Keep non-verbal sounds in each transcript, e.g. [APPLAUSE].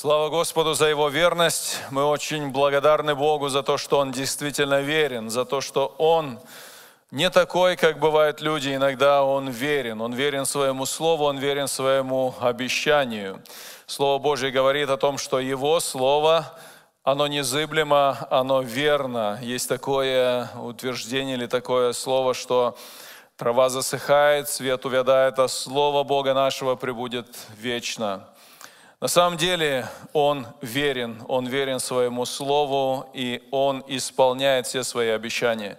Слава Господу за Его верность. Мы очень благодарны Богу за то, что Он действительно верен, за то, что Он не такой, как бывают люди. Иногда Он верен. Он верен своему Слову, Он верен своему обещанию. Слово Божье говорит о том, что Его Слово оно незыблемо, оно верно. Есть такое утверждение или такое слово, что трава засыхает, свет увядает, а Слово Бога нашего пребудет вечно. На самом деле Он верен, Он верен своему слову, и Он исполняет все свои обещания.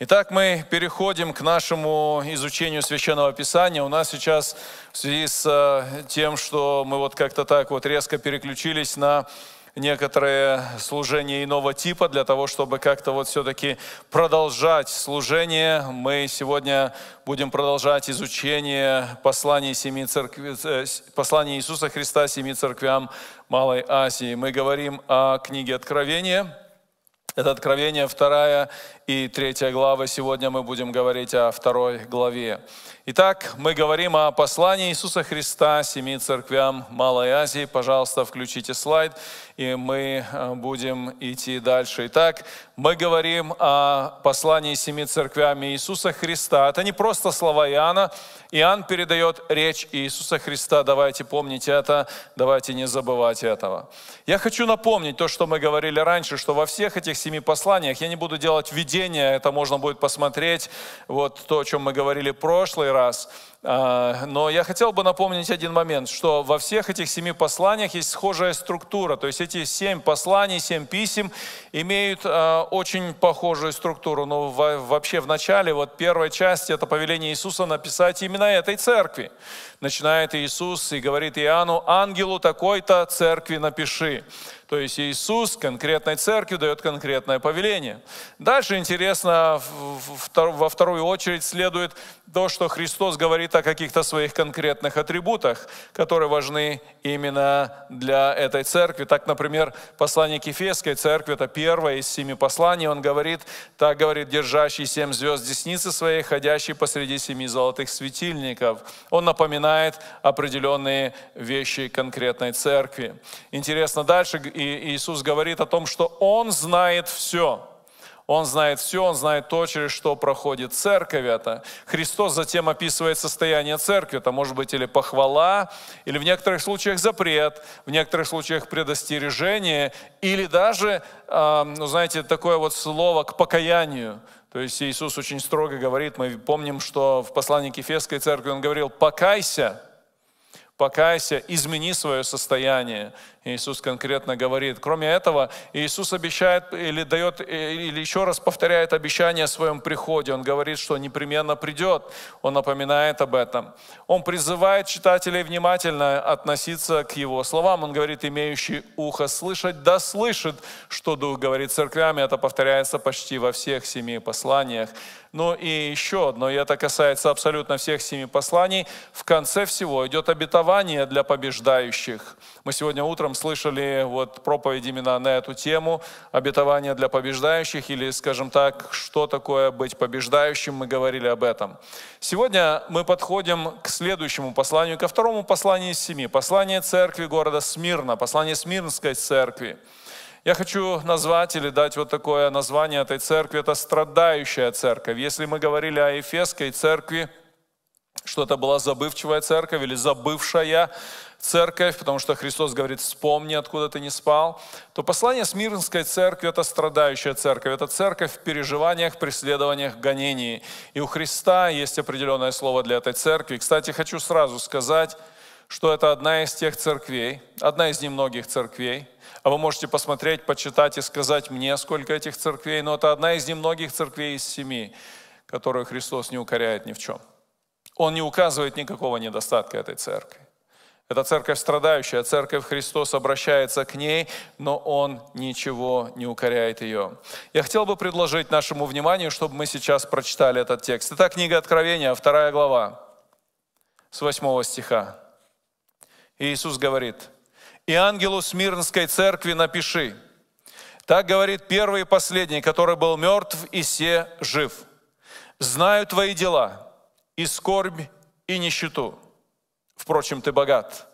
Итак, мы переходим к нашему изучению Священного Писания. У нас сейчас в связи с э, тем, что мы вот как-то так вот резко переключились на некоторые служения иного типа для того, чтобы как-то вот все-таки продолжать служение. Мы сегодня будем продолжать изучение посланий, семи церкви, э, посланий Иисуса Христа семи церквям Малой Азии. Мы говорим о книге Откровения. Это Откровение, вторая и третья глава. Сегодня мы будем говорить о второй главе. Итак, мы говорим о послании Иисуса Христа семи церквям Малой Азии. Пожалуйста, включите слайд, и мы э, будем идти дальше. Итак, мы говорим о послании семи церквям Иисуса Христа. Это не просто слова Иоанна. Иоанн передает речь Иисуса Христа. Давайте помнить это, давайте не забывать этого. Я хочу напомнить то, что мы говорили раньше, что во всех этих семи посланиях я не буду делать введение чтения, это можно будет посмотреть, вот то, о чем мы говорили в прошлый раз. А, но я хотел бы напомнить один момент, что во всех этих семи посланиях есть схожая структура. То есть эти семь посланий, семь писем имеют а, очень похожую структуру. Но вообще в начале, вот первая часть, это повеление Иисуса написать именно этой церкви. Начинает Иисус и говорит Иоанну, ангелу такой-то церкви напиши. То есть Иисус конкретной церкви дает конкретное повеление. Дальше интересно, во вторую очередь следует то, что Христос говорит говорит о каких-то своих конкретных атрибутах, которые важны именно для этой церкви. Так, например, послание к Ефесской церкви, это первое из семи посланий, он говорит, так говорит, держащий семь звезд десницы своей, ходящий посреди семи золотых светильников. Он напоминает определенные вещи конкретной церкви. Интересно дальше, Иисус говорит о том, что Он знает все. Он знает все, он знает то, через что проходит церковь это. Христос затем описывает состояние церкви. Это может быть или похвала, или в некоторых случаях запрет, в некоторых случаях предостережение, или даже, ну знаете, такое вот слово к покаянию. То есть Иисус очень строго говорит, мы помним, что в послании к Ефесской церкви он говорил «покайся», покайся, измени свое состояние. Иисус конкретно говорит. Кроме этого, Иисус обещает или дает, э, или еще раз повторяет обещание о своем приходе. Он говорит, что непременно придет. Он напоминает об этом. Он призывает читателей внимательно относиться к его словам. Он говорит, имеющий ухо слышать, да слышит, что Дух говорит церквями. Это повторяется почти во всех семи посланиях. Ну и еще одно, и это касается абсолютно всех семи посланий. В конце всего идет обетование для побеждающих. Мы сегодня утром слышали вот проповедь именно на эту тему, обетование для побеждающих или, скажем так, что такое быть побеждающим, мы говорили об этом. Сегодня мы подходим к следующему посланию, ко второму посланию из семи, послание церкви города Смирна, послание Смирнской церкви. Я хочу назвать или дать вот такое название этой церкви, это страдающая церковь. Если мы говорили о Ефесской церкви, что это была забывчивая церковь или забывшая церковь, потому что Христос говорит, вспомни, откуда ты не спал, то послание Смирнской церкви – это страдающая церковь, это церковь в переживаниях, преследованиях, гонении. И у Христа есть определенное слово для этой церкви. Кстати, хочу сразу сказать, что это одна из тех церквей, одна из немногих церквей, а вы можете посмотреть, почитать и сказать мне, сколько этих церквей, но это одна из немногих церквей из семи, которую Христос не укоряет ни в чем – он не указывает никакого недостатка этой церкви. Эта церковь страдающая, церковь Христос обращается к ней, но Он ничего не укоряет ее. Я хотел бы предложить нашему вниманию, чтобы мы сейчас прочитали этот текст. Это книга Откровения, вторая глава, с 8 стиха. И Иисус говорит, «И ангелу Смирнской церкви напиши, так говорит первый и последний, который был мертв и все жив. Знаю твои дела, и скорбь, и нищету. Впрочем, ты богат.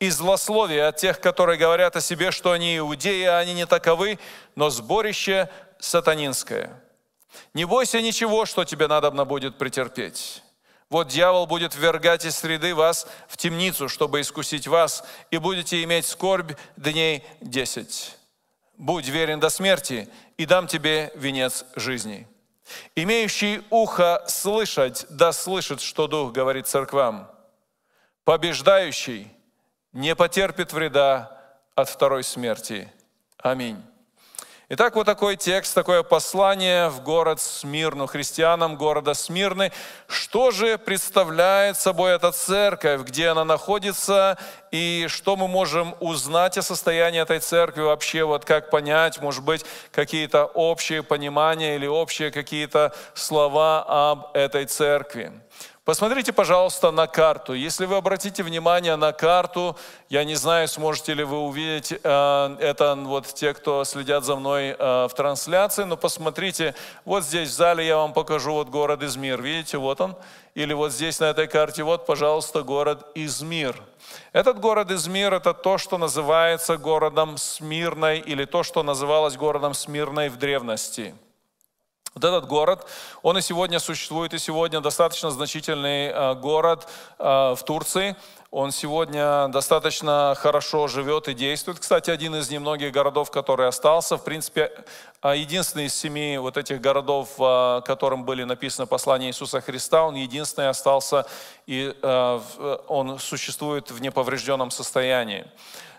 И злословие от тех, которые говорят о себе, что они иудеи, а они не таковы, но сборище сатанинское. Не бойся ничего, что тебе надобно будет претерпеть. Вот дьявол будет ввергать из среды вас в темницу, чтобы искусить вас, и будете иметь скорбь дней десять. Будь верен до смерти, и дам тебе венец жизни». Имеющий ухо слышать, да слышит, что Дух говорит церквам. Побеждающий не потерпит вреда от второй смерти. Аминь. Итак, вот такой текст, такое послание в город Смирну, христианам города Смирны. Что же представляет собой эта церковь, где она находится, и что мы можем узнать о состоянии этой церкви вообще, вот как понять, может быть, какие-то общие понимания или общие какие-то слова об этой церкви. Посмотрите, пожалуйста, на карту. Если вы обратите внимание на карту, я не знаю, сможете ли вы увидеть, э, это вот те, кто следят за мной э, в трансляции, но посмотрите, вот здесь в зале я вам покажу вот город Измир. Видите, вот он. Или вот здесь на этой карте, вот, пожалуйста, город Измир. Этот город Измир – это то, что называется городом Смирной или то, что называлось городом Смирной в древности – вот этот город, он и сегодня существует, и сегодня достаточно значительный э, город э, в Турции. Он сегодня достаточно хорошо живет и действует. Кстати, один из немногих городов, который остался, в принципе, э, единственный из семи вот этих городов, которым были написаны послания Иисуса Христа, он единственный остался, и он существует в неповрежденном состоянии.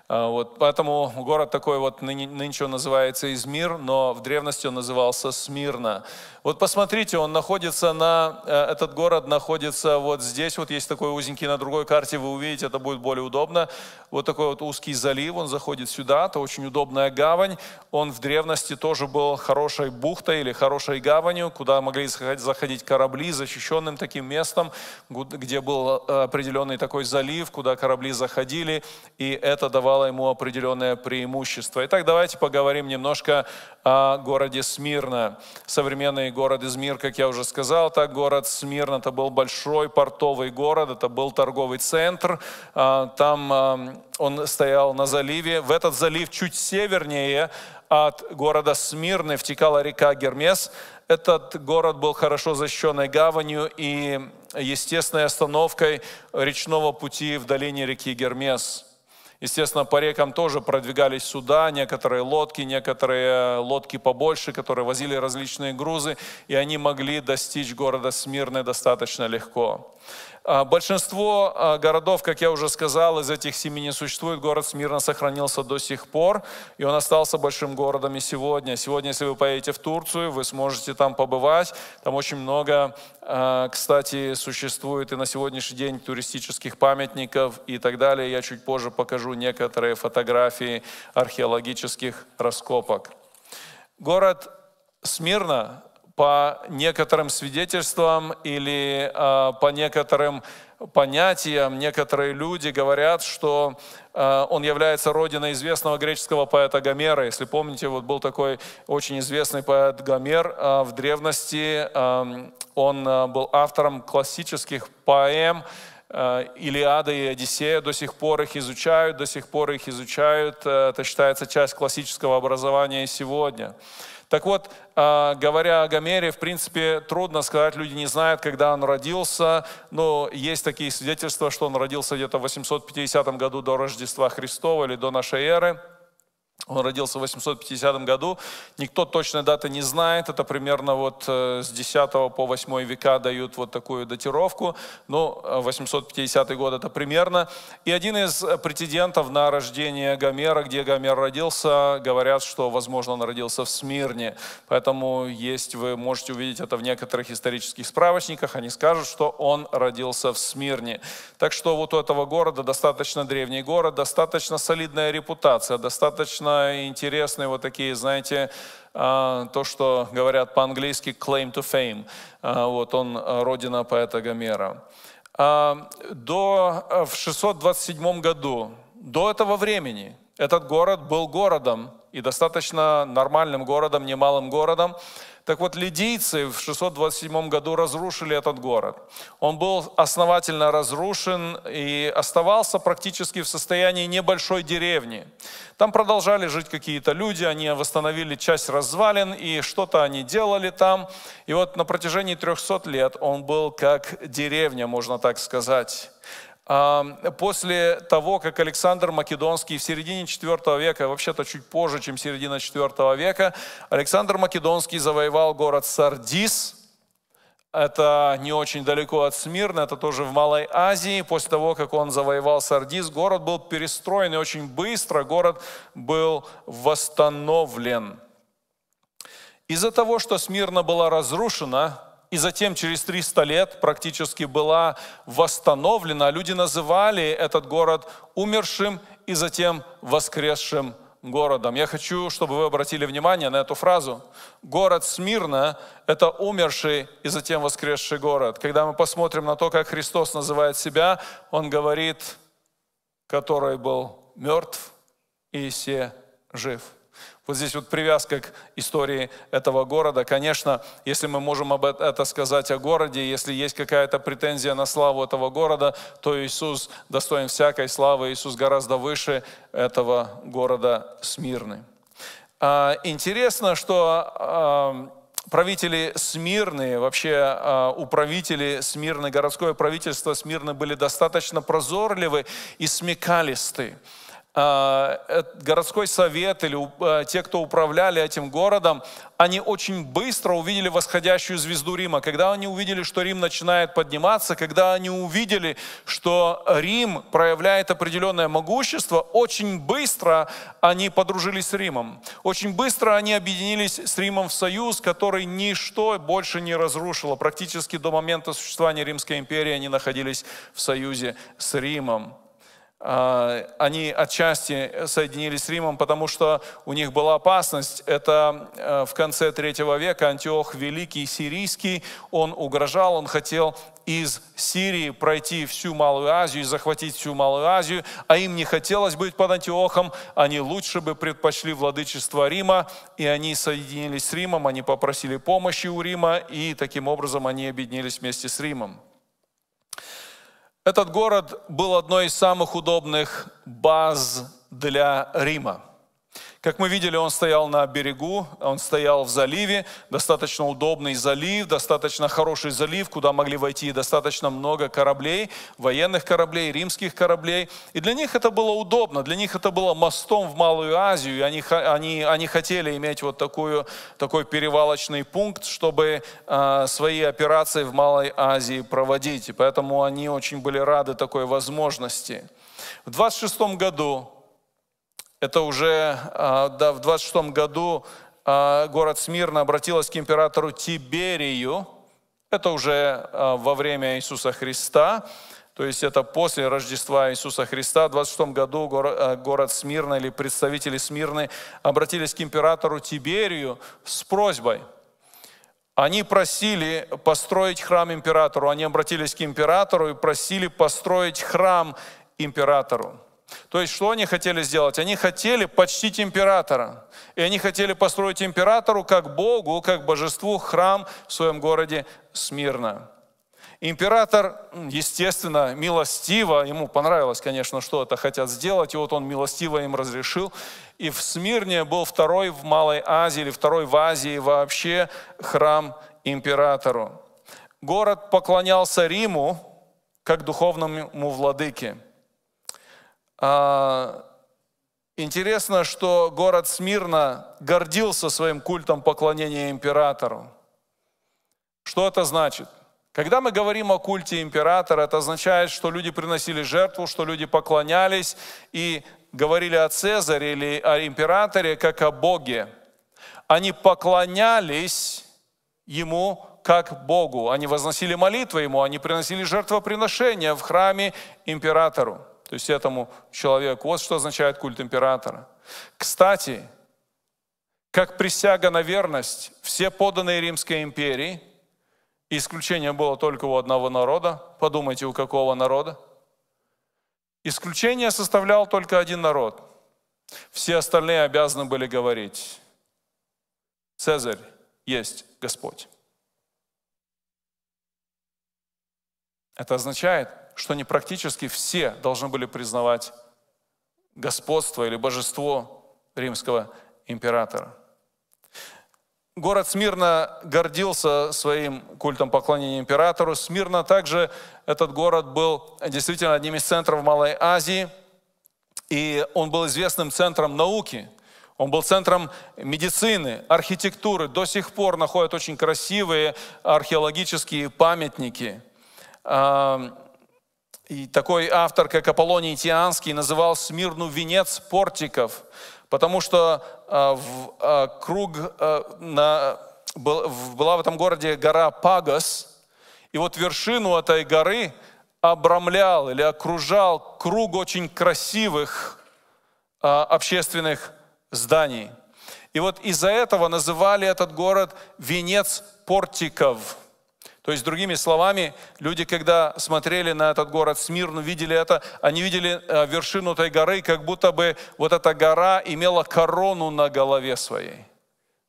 А, вот, поэтому город такой вот нынче он называется Измир, но в древности он назывался Смирно. Вот посмотрите, он находится на, э, этот город находится вот здесь, вот есть такой узенький на другой карте, вы увидите, это будет более удобно. Вот такой вот узкий залив, он заходит сюда, это очень удобная гавань. Он в древности тоже был хорошей бухтой или хорошей гаванью, куда могли заходить корабли, защищенным таким местом, где был э, определенный такой залив, куда корабли заходили, и это давало ему определенное преимущество. Итак, давайте поговорим немножко о городе Смирна. Современный город Измир, как я уже сказал, так город Смирн, это был большой портовый город, это был торговый центр, а, там а, он стоял на заливе. В этот залив чуть севернее от города Смирны втекала река Гермес. Этот город был хорошо защищенной гаванью и естественной остановкой речного пути в долине реки Гермес. Естественно, по рекам тоже продвигались суда, некоторые лодки, некоторые э, лодки побольше, которые возили различные грузы, и они могли достичь города Смирны достаточно легко. А, большинство а, городов, как я уже сказал, из этих семи не существует. Город Смирно сохранился до сих пор, и он остался большим городом и сегодня. Сегодня, если вы поедете в Турцию, вы сможете там побывать. Там очень много, а, кстати, существует и на сегодняшний день туристических памятников и так далее. Я чуть позже покажу некоторые фотографии археологических раскопок. Город Смирно по некоторым свидетельствам или э, по некоторым понятиям некоторые люди говорят, что э, он является родиной известного греческого поэта Гомера. Если помните, вот был такой очень известный поэт Гомер э, в древности. Э, он э, был автором классических поэм, Илиада и Одиссея, до сих пор их изучают, до сих пор их изучают. Э, это считается часть классического образования сегодня. Так вот, а, говоря о Гомере, в принципе, трудно сказать, люди не знают, когда он родился, но есть такие свидетельства, что он родился где-то в 850 году до Рождества Христова или до нашей эры – он родился в 850 году. Никто точной даты не знает. Это примерно вот э, с 10 по 8 века дают вот такую датировку. Ну, 850 э, год это примерно. И один из э, претендентов на рождение Гомера, где Гомер родился, говорят, что, возможно, он родился в Смирне. Поэтому есть, вы можете увидеть это в некоторых исторических справочниках. Они скажут, что он родился в Смирне. Так что вот у этого города достаточно древний город, достаточно солидная репутация, достаточно довольно интересные вот такие, знаете, а, то, что говорят по-английски claim to fame. А, вот он родина поэта Гомера. А, до, в 627 году, до этого времени, этот город был городом и достаточно нормальным городом, немалым городом, так вот, лидийцы в 627 году разрушили этот город. Он был основательно разрушен и оставался практически в состоянии небольшой деревни. Там продолжали жить какие-то люди, они восстановили часть развалин, и что-то они делали там. И вот на протяжении 300 лет он был как деревня, можно так сказать. После того, как Александр Македонский в середине IV века, вообще-то чуть позже, чем середина IV века, Александр Македонский завоевал город Сардис, это не очень далеко от Смирна, это тоже в Малой Азии. После того, как он завоевал Сардис, город был перестроен и очень быстро город был восстановлен. Из-за того, что Смирна была разрушена, и затем через 300 лет практически была восстановлена. Люди называли этот город умершим и затем воскресшим городом. Я хочу, чтобы вы обратили внимание на эту фразу. Город Смирна – это умерший и затем воскресший город. Когда мы посмотрим на то, как Христос называет себя, Он говорит, который был мертв и все жив. Вот здесь вот привязка к истории этого города. Конечно, если мы можем об это сказать о городе, если есть какая-то претензия на славу этого города, то Иисус достоин всякой славы, Иисус гораздо выше этого города Смирны. А, интересно, что а, правители Смирны, вообще а, управители Смирны, городское правительство Смирны были достаточно прозорливы и смекалисты. Э, э, городской совет или э, те, кто управляли этим городом, они очень быстро увидели восходящую звезду Рима. Когда они увидели, что Рим начинает подниматься, когда они увидели, что Рим проявляет определенное могущество, очень быстро они подружились с Римом. Очень быстро они объединились с Римом в союз, который ничто больше не разрушило. Практически до момента существования Римской империи они находились в союзе с Римом. А, они отчасти соединились с Римом, потому что у них была опасность. Это э, в конце третьего века Антиох Великий Сирийский, он угрожал, он хотел из Сирии пройти всю Малую Азию и захватить всю Малую Азию, а им не хотелось быть под Антиохом, они лучше бы предпочли владычество Рима, и они соединились с Римом, они попросили помощи у Рима, и таким образом они объединились вместе с Римом. Этот город был одной из самых удобных баз для Рима. Как мы видели, он стоял на берегу, он стоял в заливе, достаточно удобный залив, достаточно хороший залив, куда могли войти достаточно много кораблей, военных кораблей, римских кораблей. И для них это было удобно, для них это было мостом в Малую Азию, и они, они, они хотели иметь вот такую, такой перевалочный пункт, чтобы э, свои операции в Малой Азии проводить. И поэтому они очень были рады такой возможности. В 26 году это уже а, да, в 26 году а, город Смирна обратилась к императору Тиберию. Это уже а, во время Иисуса Христа. То есть это после Рождества Иисуса Христа. В 26 году город Смирна или представители Смирны обратились к императору Тиберию с просьбой. Они просили построить храм императору. Они обратились к императору и просили построить храм императору. То есть что они хотели сделать? Они хотели почтить императора. И они хотели построить императору как Богу, как божеству храм в своем городе Смирно. Император, естественно, милостиво, ему понравилось, конечно, что это хотят сделать, и вот он милостиво им разрешил. И в Смирне был второй в Малой Азии или второй в Азии вообще храм императору. Город поклонялся Риму как духовному владыке – а, интересно, что город Смирна гордился своим культом поклонения императору. Что это значит? Когда мы говорим о культе императора, это означает, что люди приносили жертву, что люди поклонялись и говорили о Цезаре или о императоре как о Боге. Они поклонялись ему как Богу. Они возносили молитвы ему, они приносили жертвоприношения в храме императору то есть этому человеку. Вот что означает культ императора. Кстати, как присяга на верность, все поданные Римской империи, исключение было только у одного народа, подумайте, у какого народа, исключение составлял только один народ. Все остальные обязаны были говорить, Цезарь есть Господь. Это означает, что они практически все должны были признавать господство или божество римского императора. Город смирно гордился своим культом поклонения императору. Смирно также, этот город был действительно одним из центров Малой Азии, и он был известным центром науки, он был центром медицины, архитектуры. До сих пор находят очень красивые археологические памятники – и такой автор, как Аполлоний Тианский, называл Смирну венец портиков, потому что э, в, э, круг, э, на, был, в, была в этом городе гора Пагас, и вот вершину этой горы обрамлял или окружал круг очень красивых э, общественных зданий. И вот из-за этого называли этот город «Венец портиков». То есть, другими словами, люди, когда смотрели на этот город Смирну, видели это, они видели э, вершину той горы, как будто бы вот эта гора имела корону на голове своей.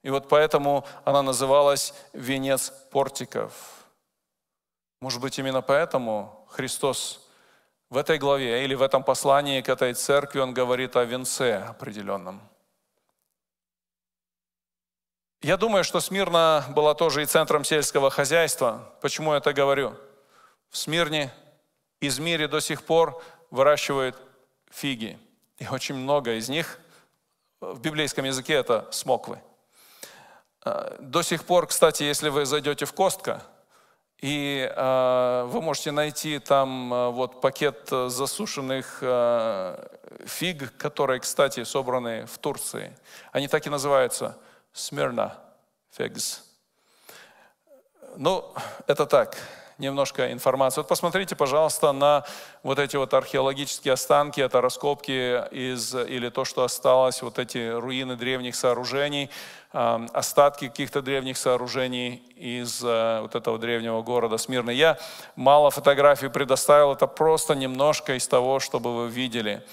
И вот поэтому она называлась «Венец портиков». Может быть, именно поэтому Христос в этой главе или в этом послании к этой церкви, Он говорит о венце определенном – я думаю, что Смирна была тоже и центром сельского хозяйства. Почему я это говорю? В Смирне, из мира до сих пор выращивают фиги. И очень много из них, э, в библейском языке это смоквы. Э, до сих пор, кстати, если вы зайдете в Костка, и э, вы можете найти там вот пакет засушенных фиг, которые, кстати, собраны в Турции. Они так и называются Смирна Фегс. Ну, это так, немножко информации. Вот посмотрите, пожалуйста, на вот эти вот археологические останки, это раскопки из, или то, что осталось, вот эти руины древних сооружений, остатки каких-то древних сооружений из э, вот этого древнего города Смирны. Я мало фотографий предоставил, это просто немножко из того, чтобы вы видели.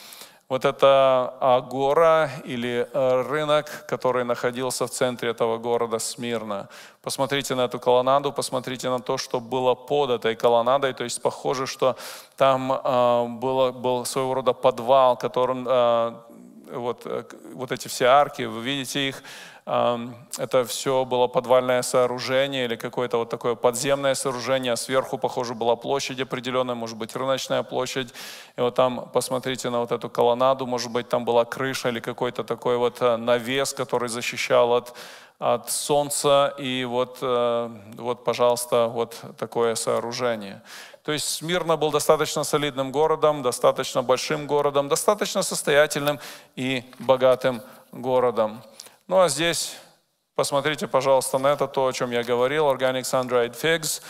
Вот это агора или а, рынок, который находился в центре этого города Смирна. Посмотрите на эту колоннаду, посмотрите на то, что было под этой колоннадой. То есть похоже, что там а, было, был своего рода подвал, которым а, вот, э, вот эти все арки, вы видите их, это все было подвальное сооружение или какое-то вот такое подземное сооружение. А сверху, похоже, была площадь определенная, может быть, рыночная площадь. И вот там, посмотрите на вот эту колоннаду, может быть, там была крыша или какой-то такой вот э, навес, который защищал от, от солнца. И вот, э, вот, пожалуйста, вот такое сооружение. То есть Смирна был достаточно солидным городом, достаточно большим городом, достаточно состоятельным и богатым городом. Ну а здесь посмотрите, пожалуйста, на это, то, о чем я говорил, Organic Sun-Dried Figs.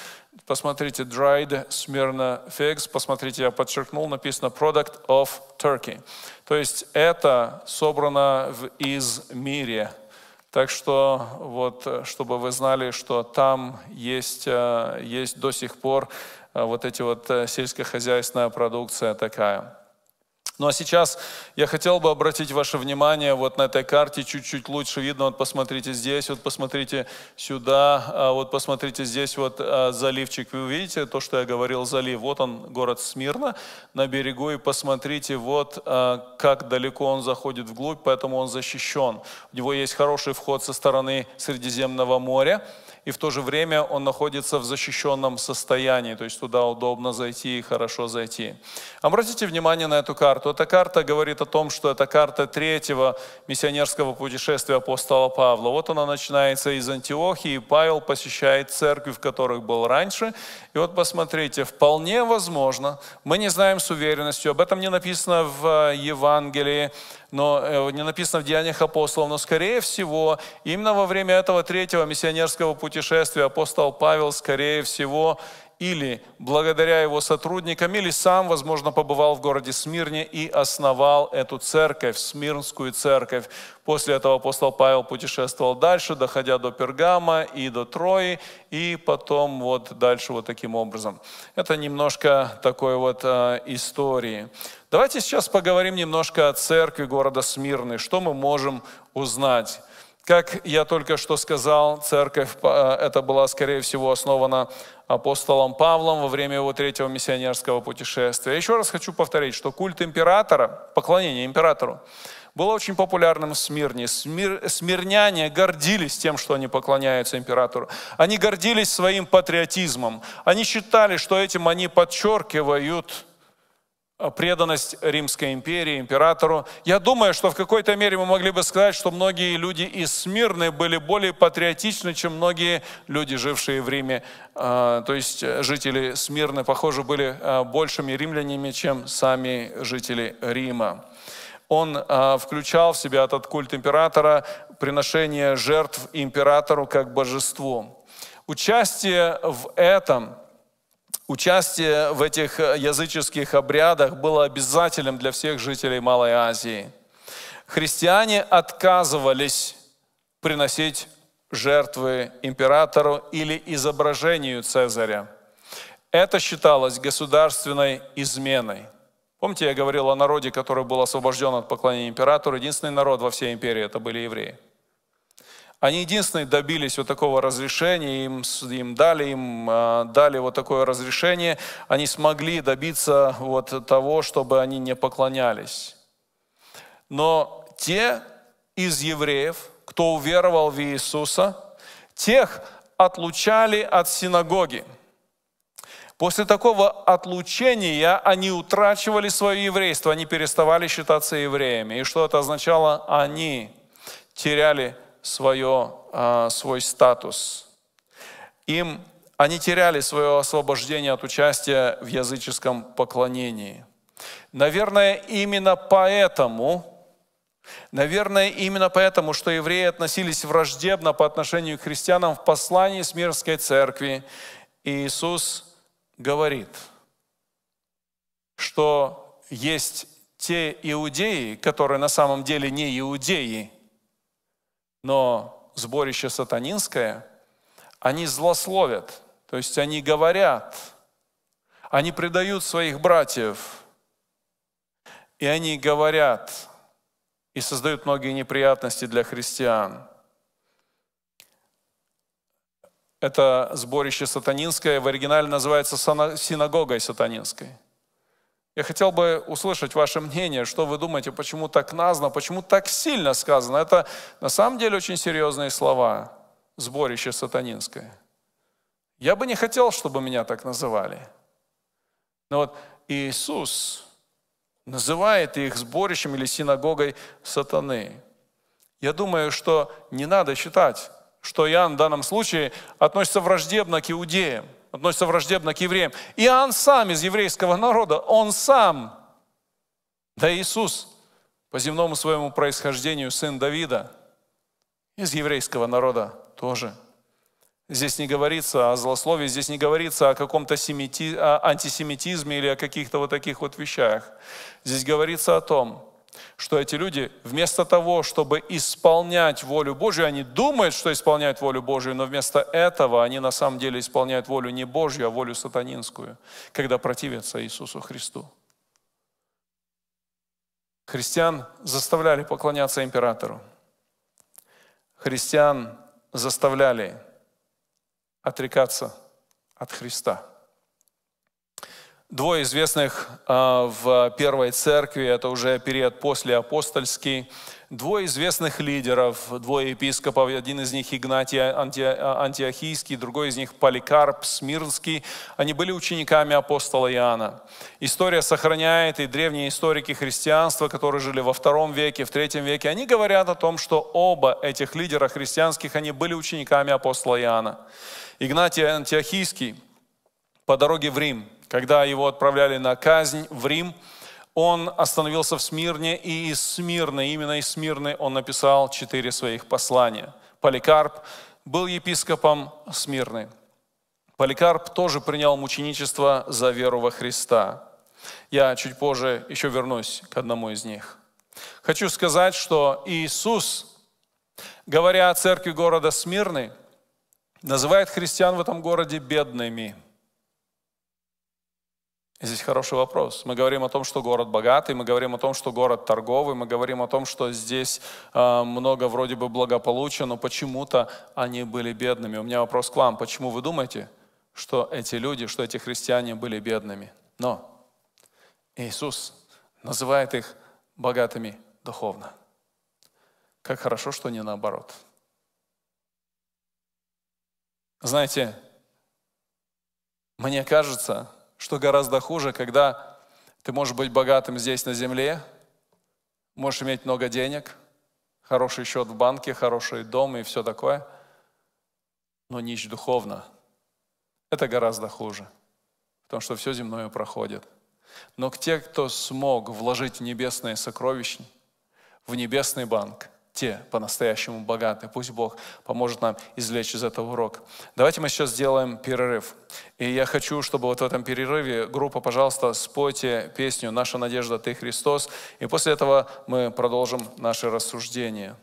Посмотрите, dried Smyrna figs, посмотрите, я подчеркнул, написано product of Turkey. То есть это собрано в Измире. Так что вот, чтобы вы знали, что там есть, э, есть до сих пор э, вот эти вот э, сельскохозяйственная продукция такая. Ну а сейчас я хотел бы обратить ваше внимание вот на этой карте, чуть-чуть лучше видно, вот посмотрите здесь, вот посмотрите сюда, а вот посмотрите здесь вот а, заливчик. Вы увидите то, что я говорил, залив, вот он, город Смирна на берегу, и посмотрите вот а, как далеко он заходит вглубь, поэтому он защищен. У него есть хороший вход со стороны Средиземного моря и в то же время он находится в защищенном состоянии, то есть туда удобно зайти и хорошо зайти. Обратите внимание на эту карту. Эта карта говорит о том, что это карта третьего миссионерского путешествия апостола Павла. Вот она начинается из Антиохии, и Павел посещает церкви, в которых был раньше. И вот посмотрите, вполне возможно, мы не знаем с уверенностью, об этом не написано в Евангелии, но э, не написано в Деяниях апостолов, но, скорее всего, именно во время этого третьего миссионерского путешествия апостол Павел, скорее всего, или благодаря его сотрудникам, или сам, возможно, побывал в городе Смирне и основал эту церковь, Смирнскую церковь. После этого апостол Павел путешествовал дальше, доходя до Пергама и до Трои, и потом вот дальше вот таким образом. Это немножко такой вот э, истории. Давайте сейчас поговорим немножко о церкви города Смирны, что мы можем узнать. Как я только что сказал, церковь, э, это была, скорее всего, основана апостолом Павлом во время его третьего миссионерского путешествия. Еще раз хочу повторить, что культ императора, поклонение императору, было очень популярным в Смирне. Смир, смирняне гордились тем, что они поклоняются императору. Они гордились своим патриотизмом. Они считали, что этим они подчеркивают Э, преданность Римской империи, императору. Я думаю, что в какой-то мере мы могли бы сказать, что многие люди из Смирны были более патриотичны, чем многие люди, жившие в Риме. Э, то есть э, жители Смирны, похоже, были большими римлянами, чем сами жители Рима. Он включал в себя этот культ императора, приношение жертв императору как божеству. Участие в этом – Участие в этих э, языческих обрядах было обязательным для всех жителей Малой Азии. Христиане отказывались приносить жертвы императору или изображению Цезаря. Это считалось государственной изменой. Помните, я говорил о народе, который был освобожден от поклонения императору. Единственный народ во всей империи – это были евреи – они единственные добились вот такого разрешения, им, им дали, им э, дали вот такое разрешение, они смогли добиться вот того, чтобы они не поклонялись. Но те из евреев, кто уверовал в Иисуса, тех отлучали от синагоги. После такого отлучения они утрачивали свое еврейство, они переставали считаться евреями. И что это означало? Они теряли свое, а, свой статус. Им, они теряли свое освобождение от участия в языческом поклонении. Наверное, именно поэтому, наверное, именно поэтому, что евреи относились враждебно по отношению к христианам в послании с мирской церкви, Иисус говорит, что есть те иудеи, которые на самом деле не иудеи, но сборище сатанинское, они злословят, то есть они говорят, они предают своих братьев, и они говорят и создают многие неприятности для христиан. Это сборище сатанинское, в оригинале называется синагогой сатанинской – я хотел бы услышать ваше мнение, что вы думаете, почему так назно, почему так сильно сказано. Это на самом деле очень серьезные слова, сборище сатанинское. Я бы не хотел, чтобы меня так называли. Но вот Иисус называет их сборищем или синагогой сатаны. Я думаю, что не надо считать, что Иоанн в данном случае относится враждебно к иудеям – относится враждебно к евреям. Иоанн сам из еврейского народа, он сам, да Иисус, по земному своему происхождению сын Давида, из еврейского народа тоже. Здесь не говорится о злословии, здесь не говорится о каком-то семити... о антисемитизме или о каких-то вот таких вот вещах. Здесь говорится о том, что эти люди вместо того, чтобы исполнять волю Божью, они думают, что исполняют волю Божью, но вместо этого они на самом деле исполняют волю не Божью, а волю сатанинскую, когда противятся Иисусу Христу. Христиан заставляли поклоняться императору. Христиан заставляли отрекаться от Христа – Двое известных а, в первой церкви, это уже период после апостольский, двое известных лидеров, двое епископов, один из них Игнатий а, Антиохийский, другой из них Поликарп Смирнский, они были учениками апостола Иоанна. История сохраняет, и древние историки христианства, которые жили во втором веке, в третьем веке, они говорят о том, что оба этих лидера христианских, они были учениками апостола Иоанна. Игнатий Антиохийский по дороге в Рим – когда его отправляли на казнь в Рим, он остановился в Смирне, и из Смирны, именно из Смирны он написал четыре своих послания. Поликарп был епископом Смирны. Поликарп тоже принял мученичество за веру во Христа. Я чуть позже еще вернусь к одному из них. Хочу сказать, что Иисус, говоря о церкви города Смирны, называет христиан в этом городе бедными – Здесь хороший вопрос. Мы говорим о том, что город богатый, мы говорим о том, что город торговый, мы говорим о том, что здесь э, много вроде бы благополучия, но почему-то они были бедными. У меня вопрос к вам. Почему вы думаете, что эти люди, что эти христиане были бедными? Но Иисус называет их богатыми духовно. Как хорошо, что не наоборот. Знаете, мне кажется, что гораздо хуже, когда ты можешь быть богатым здесь на земле, можешь иметь много денег, хороший счет в банке, хороший дом и все такое, но нищ духовно. Это гораздо хуже, потому что все земное проходит. Но те, кто смог вложить в небесные сокровища, в небесный банк – те по-настоящему богатые. Пусть Бог поможет нам извлечь из этого урок. Давайте мы сейчас сделаем перерыв. И я хочу, чтобы вот в этом перерыве группа, пожалуйста, спойте песню «Наша надежда, Ты Христос». И после этого мы продолжим наши рассуждения.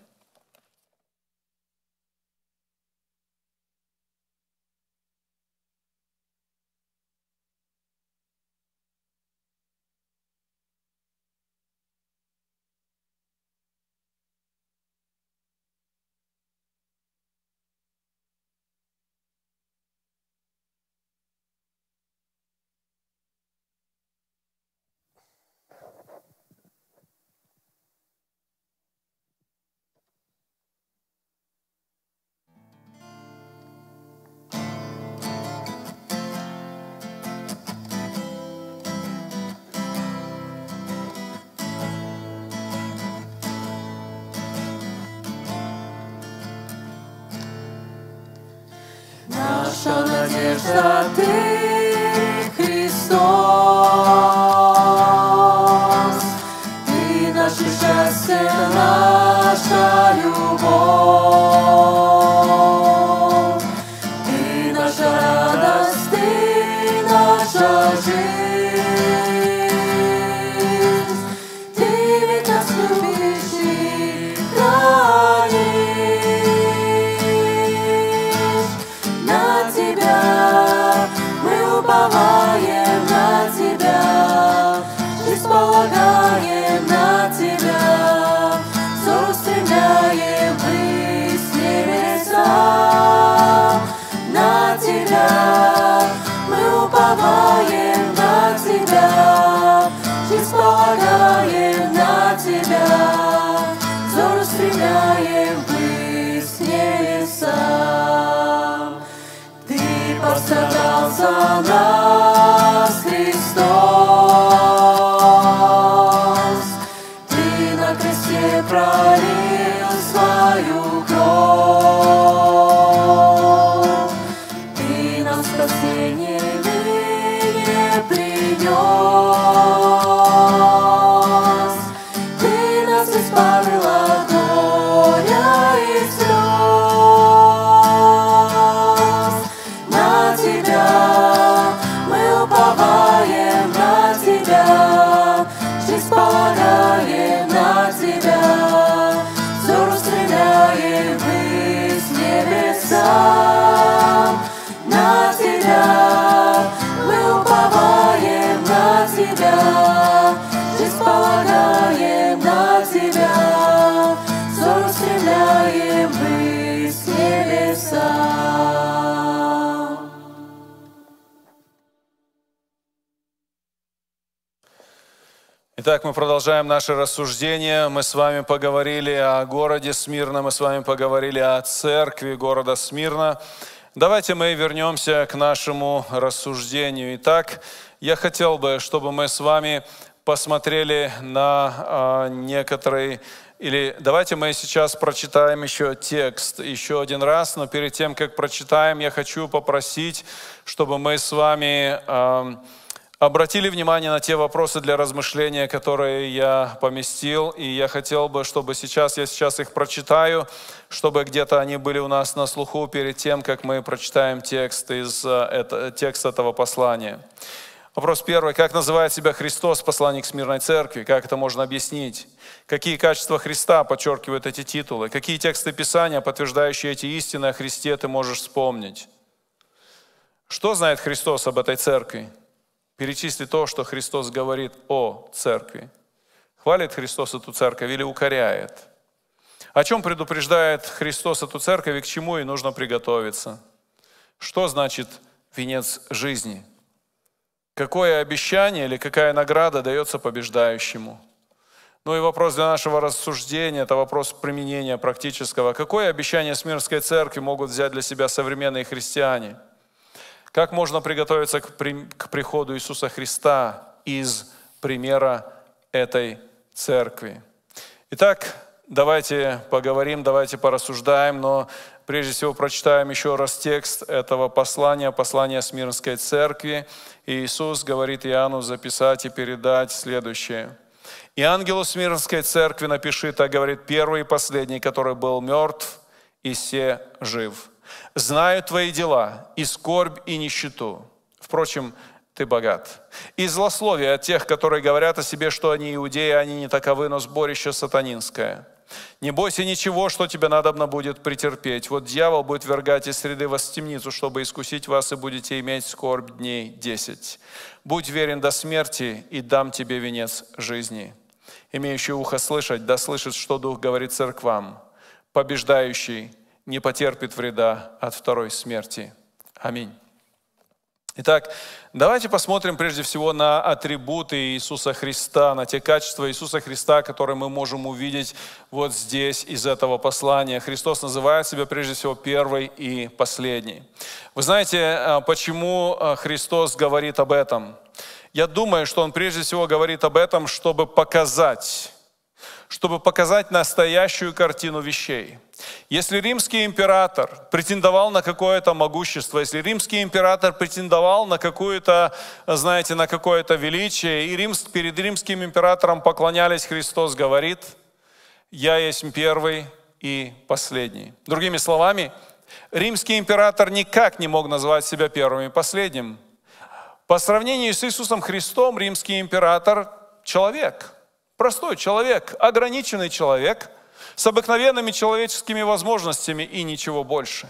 продолжаем наше рассуждение. Мы с вами поговорили о городе Смирна, мы с вами поговорили о церкви города Смирна. Давайте мы вернемся к нашему рассуждению. Итак, я хотел бы, чтобы мы с вами посмотрели на а, некоторые или давайте мы сейчас прочитаем еще текст еще один раз, но перед тем, как прочитаем, я хочу попросить, чтобы мы с вами обратили внимание на те вопросы для размышления, которые я поместил, и я хотел бы, чтобы сейчас, я сейчас их прочитаю, чтобы где-то они были у нас на слуху перед тем, как мы прочитаем текст, из, э, это, текст этого послания. Вопрос первый. Как называет себя Христос, посланник Смирной Церкви? Как это можно объяснить? Какие качества Христа подчеркивают эти титулы? Какие тексты Писания, подтверждающие эти истины о Христе, ты можешь вспомнить? Что знает Христос об этой церкви? перечисли то, что Христос говорит о церкви. Хвалит Христос эту церковь или укоряет? О чем предупреждает Христос эту церковь и к чему ей нужно приготовиться? Что значит венец жизни? Какое обещание или какая награда дается побеждающему? Ну и вопрос для нашего рассуждения, это вопрос применения практического. Какое обещание Смирской церкви могут взять для себя современные христиане – как можно приготовиться к, приходу Иисуса Христа из примера этой церкви? Итак, давайте поговорим, давайте порассуждаем, но прежде всего прочитаем еще раз текст этого послания, послания Смирнской церкви. И Иисус говорит Иоанну записать и передать следующее – и ангелу Смирнской церкви напиши, так говорит первый и последний, который был мертв и все жив. Знаю твои дела, и скорбь, и нищету. Впрочем, ты богат. И злословие от тех, которые говорят о себе, что они иудеи, они не таковы, но сборище сатанинское. Не бойся ничего, что тебе надобно будет претерпеть. Вот дьявол будет вергать из среды вас в темницу, чтобы искусить вас, и будете иметь скорбь дней десять. Будь верен до смерти, и дам тебе венец жизни. Имеющий ухо слышать, да слышит, что Дух говорит церквам. Побеждающий не потерпит вреда от второй смерти. Аминь. Итак, давайте посмотрим прежде всего на атрибуты Иисуса Христа, на те качества Иисуса Христа, которые мы можем увидеть вот здесь из этого послания. Христос называет себя прежде всего первый и последний. Вы знаете, а, почему а, Христос говорит об этом? Я думаю, что Он прежде всего говорит об этом, чтобы показать, чтобы показать настоящую картину вещей – если римский император претендовал на какое-то могущество, если римский император претендовал на какую-то, знаете, на какое-то величие, и римс, перед римским императором поклонялись, Христос говорит, «Я есть первый и последний». Другими словами, римский император никак не мог назвать себя первым и последним. По сравнению с Иисусом Христом, римский император – человек, простой человек, ограниченный человек – с обыкновенными человеческими возможностями и ничего больше.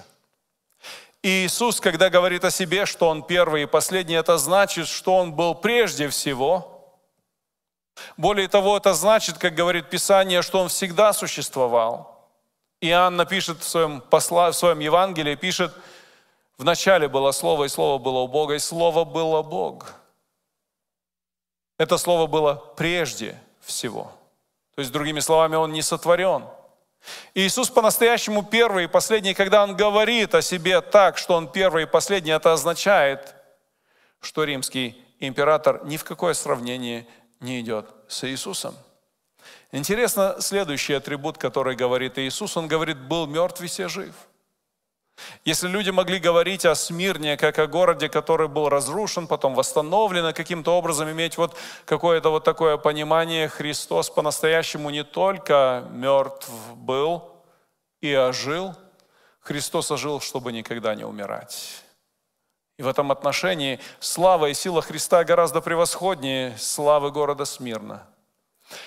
И Иисус, когда говорит о себе, что Он первый и последний, это значит, что Он был прежде всего. Более того, это значит, как говорит Писание, что Он всегда существовал. Иоанн напишет в своем, посла, в своем Евангелии, пишет, в начале было Слово, и Слово было у Бога, и Слово было Бог. Это Слово было прежде всего. То есть, другими словами, Он не сотворен – Иисус по-настоящему первый и последний, когда Он говорит о себе так, что Он первый и последний, это означает, что римский император ни в какое сравнение не идет с Иисусом. Интересно следующий атрибут, который говорит Иисус. Он говорит, был мертв и все жив. Если люди могли говорить о Смирне как о городе, который был разрушен, потом восстановлен, каким-то образом иметь вот какое-то вот такое понимание, Христос по-настоящему не только мертв был и ожил, Христос ожил, чтобы никогда не умирать. И в этом отношении слава и сила Христа гораздо превосходнее славы города Смирна –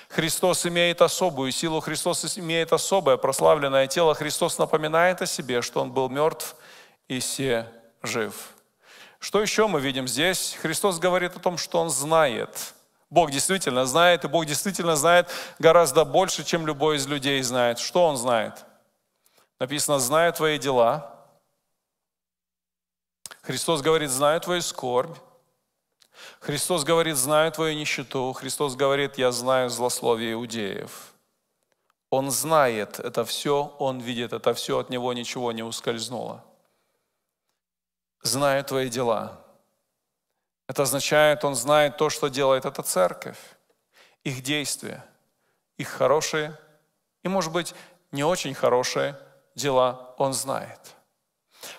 Христос имеет особую силу, Христос имеет особое прославленное тело. Христос напоминает о себе, что Он был мертв и все жив. Что еще мы видим здесь? Христос говорит о том, что Он знает. Бог действительно знает, и Бог действительно знает гораздо больше, чем любой из людей знает. Что Он знает? Написано, знаю твои дела. Христос говорит, знаю твою скорбь. Христос говорит, знаю твою нищету. Христос говорит, я знаю злословие иудеев. Он знает это все, он видит это все, от него ничего не ускользнуло. Знаю твои дела. Это означает, он знает то, что делает эта церковь, их действия, их хорошие и, может быть, не очень хорошие дела он знает –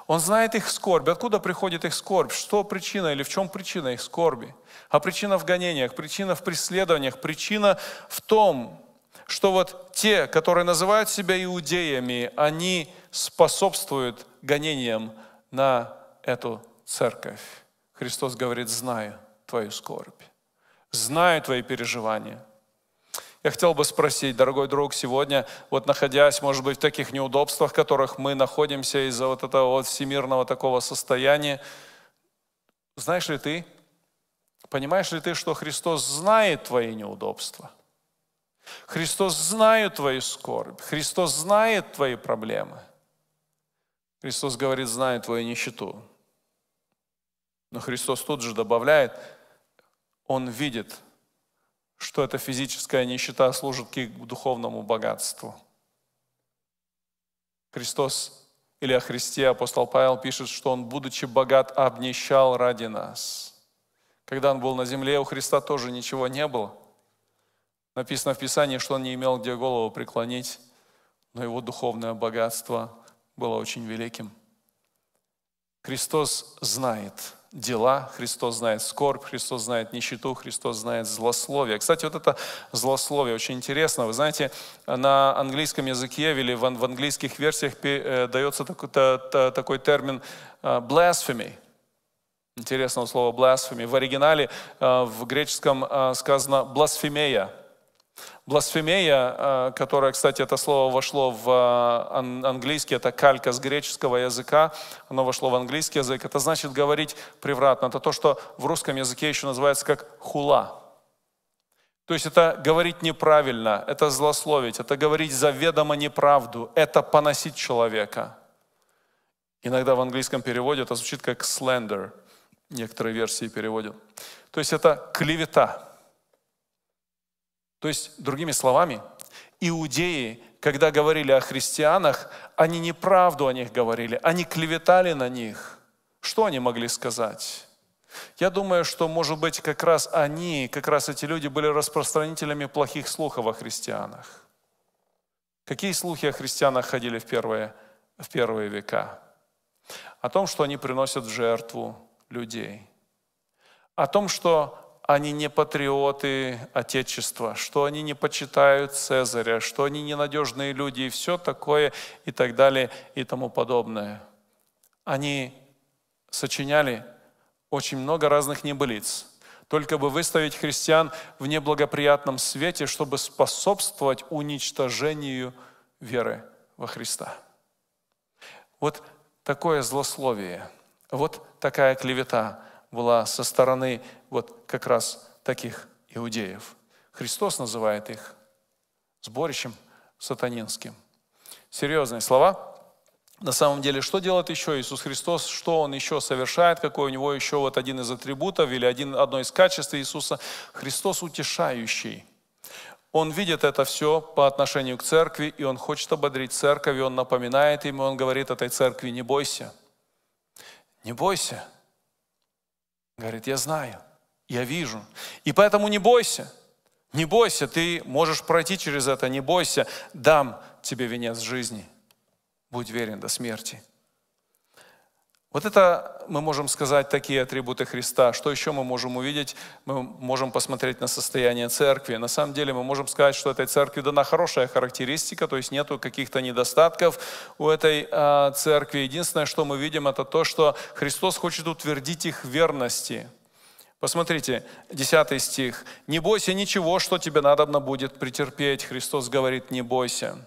он знает их скорбь. Откуда приходит их скорбь? Что причина или в чем причина их скорби? А причина в гонениях, причина в преследованиях, причина в том, что вот те, которые называют себя иудеями, они способствуют гонениям на эту церковь. Христос говорит, знаю твою скорбь, знаю твои переживания – я хотел бы спросить, дорогой друг, сегодня, вот находясь, может быть, в таких неудобствах, в которых мы находимся из-за вот этого вот всемирного такого состояния, знаешь ли ты, понимаешь ли ты, что Христос знает твои неудобства? Христос знает твои скорбь, Христос знает твои проблемы. Христос говорит, знает твою нищету. Но Христос тут же добавляет, Он видит что эта физическая нищета служит к духовному богатству. Христос или о Христе апостол Павел пишет, что Он, будучи богат, обнищал ради нас. Когда Он был на земле, у Христа тоже ничего не было. Написано в Писании, что Он не имел где голову преклонить, но Его духовное богатство было очень великим. Христос знает – дела, Христос знает скорбь, Христос знает нищету, Христос знает злословие. Кстати, вот это злословие очень интересно. Вы знаете, на английском языке или в, английских версиях э, дается такой, термин э, blasphemy. Интересного слово blasphemy. В оригинале э, в греческом сказано «бласфемея», Бласфемия, э, которая, кстати, это слово вошло в э, английский, это калька с греческого языка, оно вошло в английский язык, это значит говорить превратно. Это то, что в русском языке еще называется как хула. То есть это говорить неправильно, это злословить, это говорить заведомо неправду, это поносить человека. Иногда в английском переводе это звучит как slender, некоторые версии переводят. То есть это клевета. То есть, другими словами, иудеи, когда говорили о христианах, они неправду о них говорили, они клеветали на них. Что они могли сказать? Я думаю, что, может быть, как раз они, как раз эти люди были распространителями плохих слухов о христианах. Какие слухи о христианах ходили в первые, в первые века? О том, что они приносят в жертву людей. О том, что они не патриоты Отечества, что они не почитают Цезаря, что они ненадежные люди и все такое и так далее и тому подобное. Они сочиняли очень много разных небылиц, только бы выставить христиан в неблагоприятном свете, чтобы способствовать уничтожению веры во Христа. Вот такое злословие, вот такая клевета – была со стороны вот как раз таких иудеев. Христос называет их сборищем сатанинским. Серьезные слова. На самом деле, что делает еще Иисус Христос, что Он еще совершает, какой у Него еще вот один из атрибутов или один, одно из качеств Иисуса. Христос утешающий. Он видит это все по отношению к церкви, и Он хочет ободрить церковь, и Он напоминает им, и Он говорит этой церкви, не бойся, не бойся, Говорит, я знаю, я вижу. И поэтому не бойся, не бойся, ты можешь пройти через это, не бойся, дам тебе венец жизни. Будь верен до смерти. Вот это мы можем сказать такие атрибуты Христа. Что еще мы можем увидеть? Мы можем посмотреть на состояние церкви. На самом деле мы можем сказать, что этой церкви дана хорошая характеристика, то есть нету каких-то недостатков у этой э, церкви. Единственное, что мы видим, это то, что Христос хочет утвердить их верности. Посмотрите, 10 стих. «Не бойся ничего, что тебе надобно будет претерпеть». Христос говорит, «Не бойся».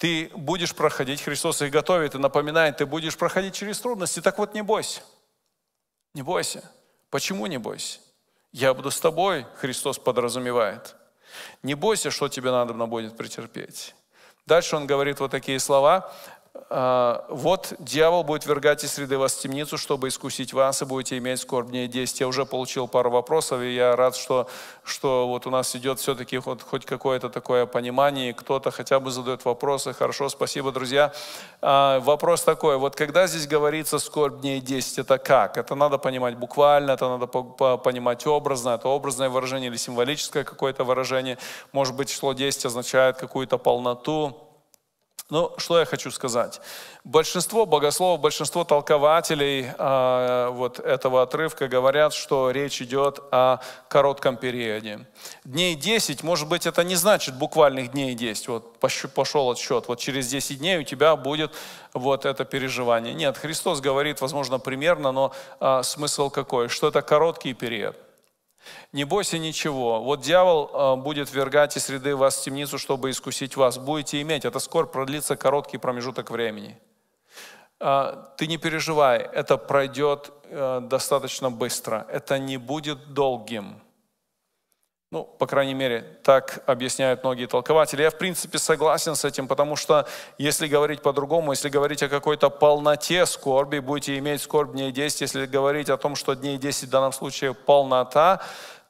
Ты будешь проходить, Христос их готовит и напоминает, ты будешь проходить через трудности. Так вот, не бойся. Не бойся. Почему не бойся? Я буду с тобой, Христос подразумевает. Не бойся, что тебе надо будет претерпеть. Дальше он говорит вот такие слова. А, вот дьявол будет вергать из среды вас в темницу, чтобы искусить вас, и будете иметь скорбнее действия. Я уже получил пару вопросов, и я рад, что, что вот у нас идет все-таки хоть, хоть какое-то такое понимание, и кто-то хотя бы задает вопросы. Хорошо, спасибо, друзья. А, вопрос такой, вот когда здесь говорится скорбнее действия, это как? Это надо понимать буквально, это надо понимать образно, это образное выражение или символическое какое-то выражение. Может быть, число действия означает какую-то полноту, ну, что я хочу сказать. Большинство богословов, большинство толкователей э, вот этого отрывка говорят, что речь идет о коротком периоде. Дней 10, может быть, это не значит буквальных дней 10. Вот пошел отсчет, вот через 10 дней у тебя будет вот это переживание. Нет, Христос говорит, возможно, примерно, но э, смысл какой? Что это короткий период. Не бойся ничего. Вот дьявол э, будет ввергать из среды вас в темницу, чтобы искусить вас. Будете иметь. Это скоро продлится короткий промежуток времени. Э, ты не переживай, это пройдет э, достаточно быстро. Это не будет долгим. Ну, по крайней мере, так объясняют многие толкователи. Я, в принципе, согласен с этим, потому что если говорить по-другому, если говорить о какой-то полноте скорби, будете иметь скорбь дней 10, если говорить о том, что дней 10 в данном случае полнота,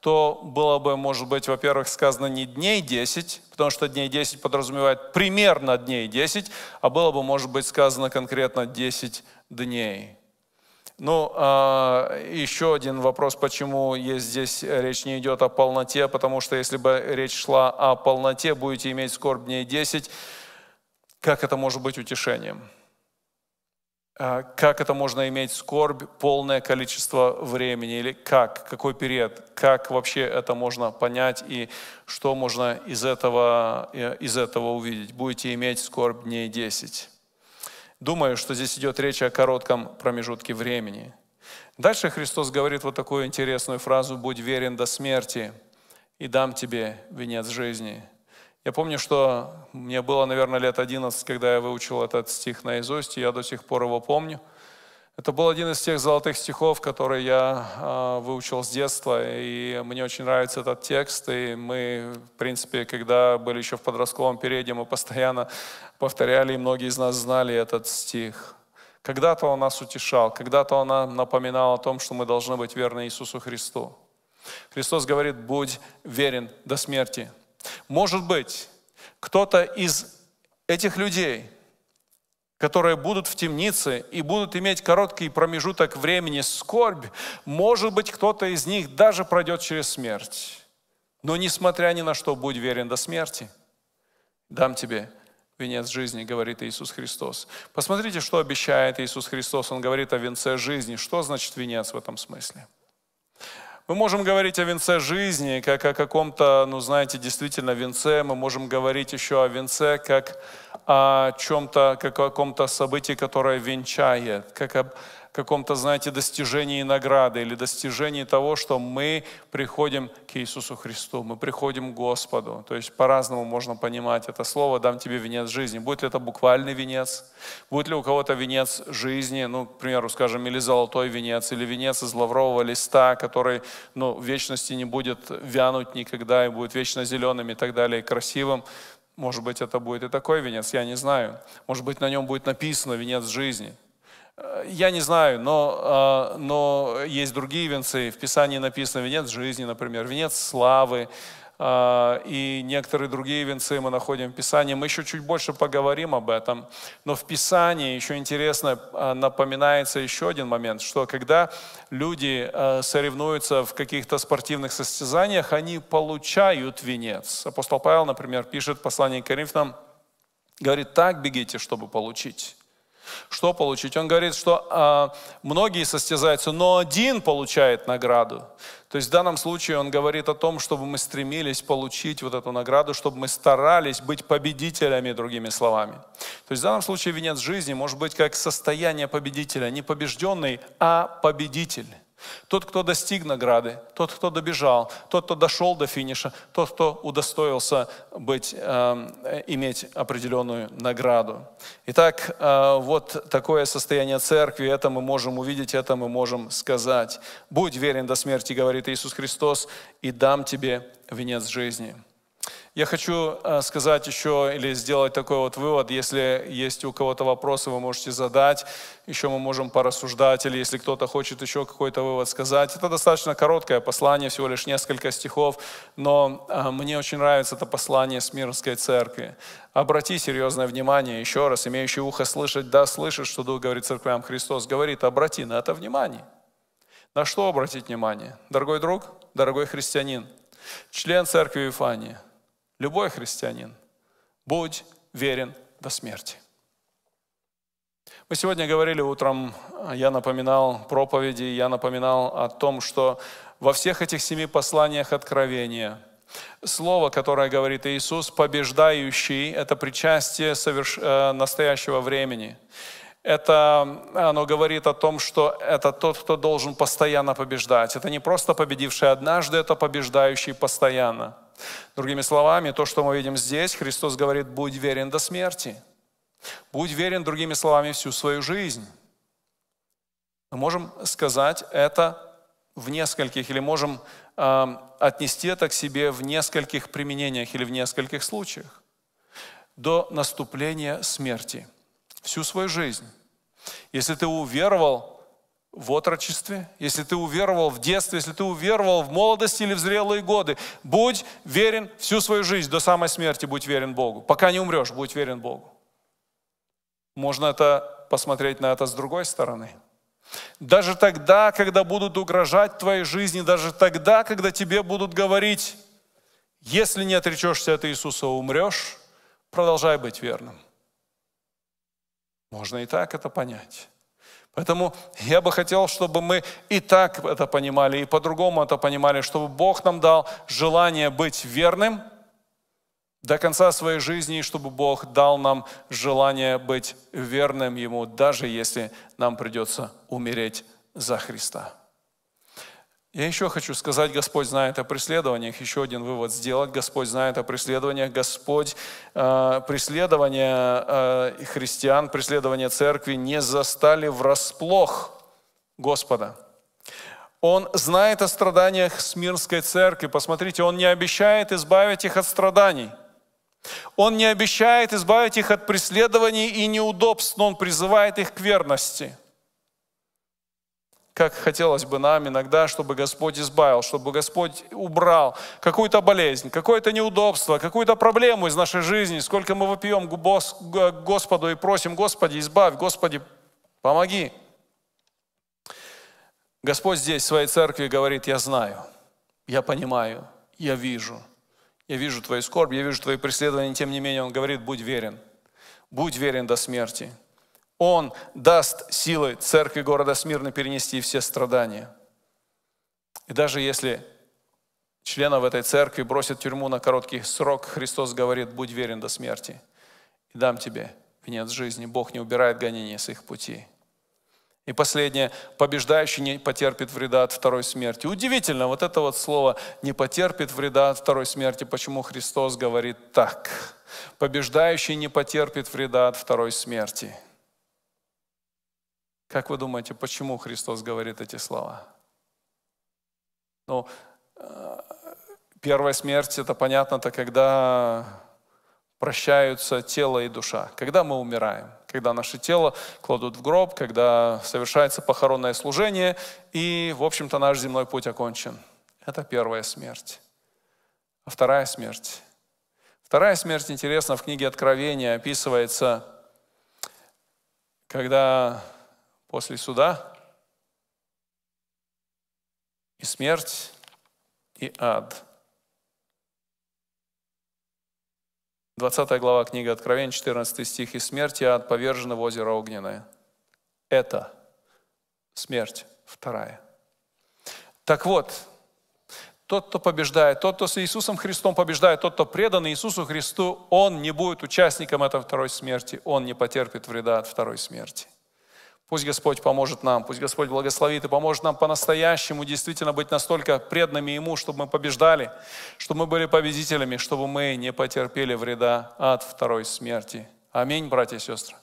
то было бы, может быть, во-первых, сказано не дней 10, потому что дней 10 подразумевает примерно дней 10, а было бы, может быть, сказано конкретно 10 дней. Ну, а, еще один вопрос, почему здесь э, речь не идет о полноте, потому что если бы речь шла о полноте, будете иметь скорбь дней 10, как это может быть утешением? А, как это можно иметь скорбь, полное количество времени? Или как? Какой период? Как вообще это можно понять и что можно из этого, э, из этого увидеть? Будете иметь скорбь дней 10. Думаю, что здесь идет речь о коротком промежутке времени. Дальше Христос говорит вот такую интересную фразу «Будь верен до смерти, и дам тебе венец жизни». Я помню, что мне было, наверное, лет 11, когда я выучил этот стих наизусть, и я до сих пор его помню – это был один из тех золотых стихов, которые я э, выучил с детства, и мне очень нравится этот текст. И мы, в принципе, когда были еще в подростковом периоде, мы постоянно повторяли, и многие из нас знали этот стих. Когда-то он нас утешал, когда-то он напоминал о том, что мы должны быть верны Иисусу Христу. Христос говорит, будь верен до смерти. Может быть, кто-то из этих людей – которые будут в темнице и будут иметь короткий промежуток времени скорбь, может быть, кто-то из них даже пройдет через смерть. Но несмотря ни на что, будь верен до смерти. Дам тебе венец жизни, говорит Иисус Христос. Посмотрите, что обещает Иисус Христос. Он говорит о венце жизни. Что значит венец в этом смысле? Мы можем говорить о венце жизни, как о каком-то, ну знаете, действительно венце. Мы можем говорить еще о венце, как о чем-то, как о каком-то событии, которое венчает, как об каком-то, знаете, достижении награды или достижении того, что мы приходим к Иисусу Христу, мы приходим к Господу. То есть по-разному можно понимать это слово «дам тебе венец жизни». Будет ли это буквальный венец? Будет ли у кого-то венец жизни, ну, к примеру, скажем, или золотой венец, или венец из лаврового листа, который, ну, в вечности не будет вянуть никогда и будет вечно зеленым и так далее, и красивым. Может быть, это будет и такой венец, я не знаю. Может быть, на нем будет написано венец жизни. Э, я не знаю, но, э, но есть другие венцы. В Писании написано венец жизни, например, венец славы, а, и некоторые другие венцы мы находим в Писании. Мы еще чуть больше поговорим об этом. Но в Писании еще интересно а, напоминается еще один момент, что когда люди а, соревнуются в каких-то спортивных состязаниях, они получают венец. Апостол Павел, например, пишет послание к Коринфянам, говорит, так бегите, чтобы получить. Что получить? Он говорит, что э, многие состязаются, но один получает награду. То есть в данном случае он говорит о том, чтобы мы стремились получить вот эту награду, чтобы мы старались быть победителями, другими словами. То есть в данном случае венец жизни может быть как состояние победителя, не побежденный, а победитель. Тот, кто достиг награды, тот, кто добежал, тот, кто дошел до финиша, тот, кто удостоился быть, э, иметь определенную награду. Итак, э, вот такое состояние церкви, это мы можем увидеть, это мы можем сказать. «Будь верен до смерти, — говорит Иисус Христос, — и дам тебе венец жизни». Я хочу э, сказать еще или сделать такой вот вывод, если есть у кого-то вопросы, вы можете задать, еще мы можем порассуждать, или если кто-то хочет еще какой-то вывод сказать. Это достаточно короткое послание, всего лишь несколько стихов, но э, мне очень нравится это послание Смирнской церкви. Обрати серьезное внимание, еще раз, имеющий ухо слышать, да, слышит, что Дух говорит церквям, Христос говорит, обрати на это внимание. На что обратить внимание? Дорогой друг, дорогой христианин, член церкви Ифания – любой христианин, будь верен до смерти. Мы сегодня говорили утром, э, я напоминал проповеди, я напоминал о том, что во всех этих семи посланиях откровения – Слово, которое говорит Иисус, побеждающий, это причастие соверш... Э, настоящего времени. Это, оно говорит о том, что это тот, кто должен постоянно побеждать. Это не просто победивший однажды, это побеждающий постоянно. Другими словами, то, что мы видим здесь, Христос говорит, будь верен до смерти. Будь верен, другими словами, всю свою жизнь. Мы можем сказать это в нескольких, или можем э, отнести это к себе в нескольких применениях или в нескольких случаях. До наступления смерти. Всю свою жизнь. Если ты уверовал в отрочестве, если ты уверовал в детстве, если ты уверовал в молодости или в зрелые годы, будь верен всю свою жизнь, до самой смерти будь верен Богу. Пока не умрешь, будь верен Богу. Можно это посмотреть на это с другой стороны. Даже тогда, когда будут угрожать твоей жизни, даже тогда, когда тебе будут говорить, если не отречешься от Иисуса, умрешь, продолжай быть верным. Можно и так это понять. Поэтому я бы хотел, чтобы мы и так это понимали, и по-другому это понимали, чтобы Бог нам дал желание быть верным до конца своей жизни, и чтобы Бог дал нам желание быть верным Ему, даже если нам придется умереть за Христа. Я еще хочу сказать, Господь знает о преследованиях. Еще один вывод сделать. Господь знает о преследованиях. Господь, э, преследование э, христиан, преследование церкви не застали врасплох Господа. Он знает о страданиях Смирской церкви. Посмотрите, он не обещает избавить их от страданий. Он не обещает избавить их от преследований и неудобств, но он призывает их к верности – как хотелось бы нам иногда, чтобы Господь избавил, чтобы Господь убрал какую-то болезнь, какое-то неудобство, какую-то проблему из нашей жизни, сколько мы вопием к Господу и просим, Господи, избавь, Господи, помоги. Господь здесь в своей церкви говорит, я знаю, я понимаю, я вижу, я вижу твою скорбь, я вижу твои преследования, тем не менее Он говорит, будь верен, будь верен до смерти, он даст силы церкви города Смирно перенести все страдания. И даже если членов этой церкви бросят в тюрьму на короткий срок, Христос говорит, будь верен до смерти, и дам тебе венец жизни. Бог не убирает гонения с их пути. И последнее, побеждающий не потерпит вреда от второй смерти. Удивительно, вот это вот слово «не потерпит вреда от второй смерти», почему Христос говорит так. Побеждающий не потерпит вреда от второй смерти. Как вы думаете, почему Христос говорит эти слова? Ну, э, первая смерть, это понятно, это когда прощаются тело и душа. Когда мы умираем, когда наше тело кладут в гроб, когда совершается похоронное служение, и, в общем-то, наш земной путь окончен. Это первая смерть. А вторая смерть. Вторая смерть, интересно, в книге Откровения описывается, когда после суда и смерть, и ад. 20 глава книги Откровения, 14 стих. «И смерть и ад повержены в озеро огненное». Это смерть вторая. Так вот, тот, кто побеждает, тот, кто с Иисусом Христом побеждает, тот, кто предан Иисусу Христу, он не будет участником этой второй смерти, он не потерпит вреда от второй смерти – Пусть Господь поможет нам, пусть Господь благословит и поможет нам по-настоящему действительно быть настолько преданными Ему, чтобы мы побеждали, чтобы мы были победителями, чтобы мы не потерпели вреда от второй смерти. Аминь, братья и сестры.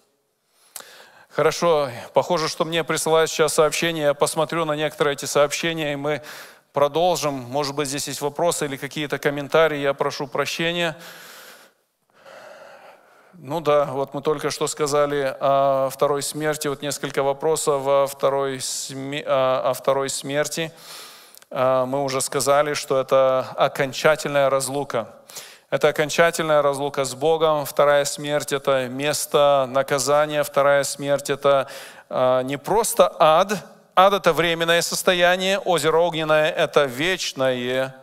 Хорошо, похоже, что мне присылают сейчас сообщения, я посмотрю на некоторые эти сообщения, и мы продолжим. Может быть, здесь есть вопросы или какие-то комментарии, я прошу прощения. Ну да, вот мы только что сказали о второй смерти, вот несколько вопросов о второй, о второй смерти. Э, мы уже сказали, что это окончательная разлука. Это окончательная разлука с Богом. Вторая смерть – это место наказания. Вторая смерть – это э, не просто ад. Ад – это временное состояние, озеро огненное – это вечное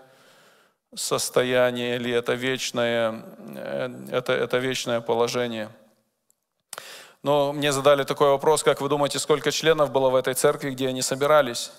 состояние или это вечное, э, это, это вечное положение. Но мне задали такой вопрос, как вы думаете, сколько членов было в этой церкви, где они собирались?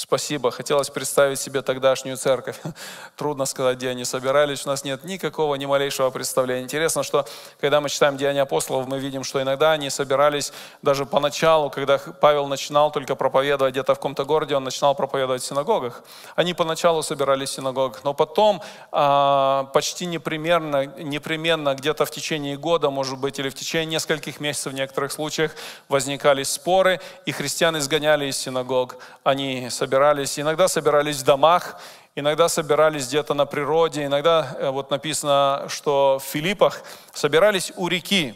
Спасибо. Хотелось представить себе тогдашнюю церковь. [LAUGHS] Трудно сказать, где они собирались. У нас нет никакого, ни малейшего представления. Интересно, что когда мы читаем Деяния апостолов, мы видим, что иногда они собирались даже поначалу, когда Павел начинал только проповедовать где-то в каком-то городе, он начинал проповедовать в синагогах. Они поначалу собирались в синагогах, но потом а, почти непременно, непременно где-то в течение года, может быть, или в течение нескольких месяцев в некоторых случаях возникали споры, и христиан изгоняли из синагог. Они собирались собирались, иногда собирались в домах, иногда собирались где-то на природе, иногда, э, вот написано, что в Филиппах собирались у реки.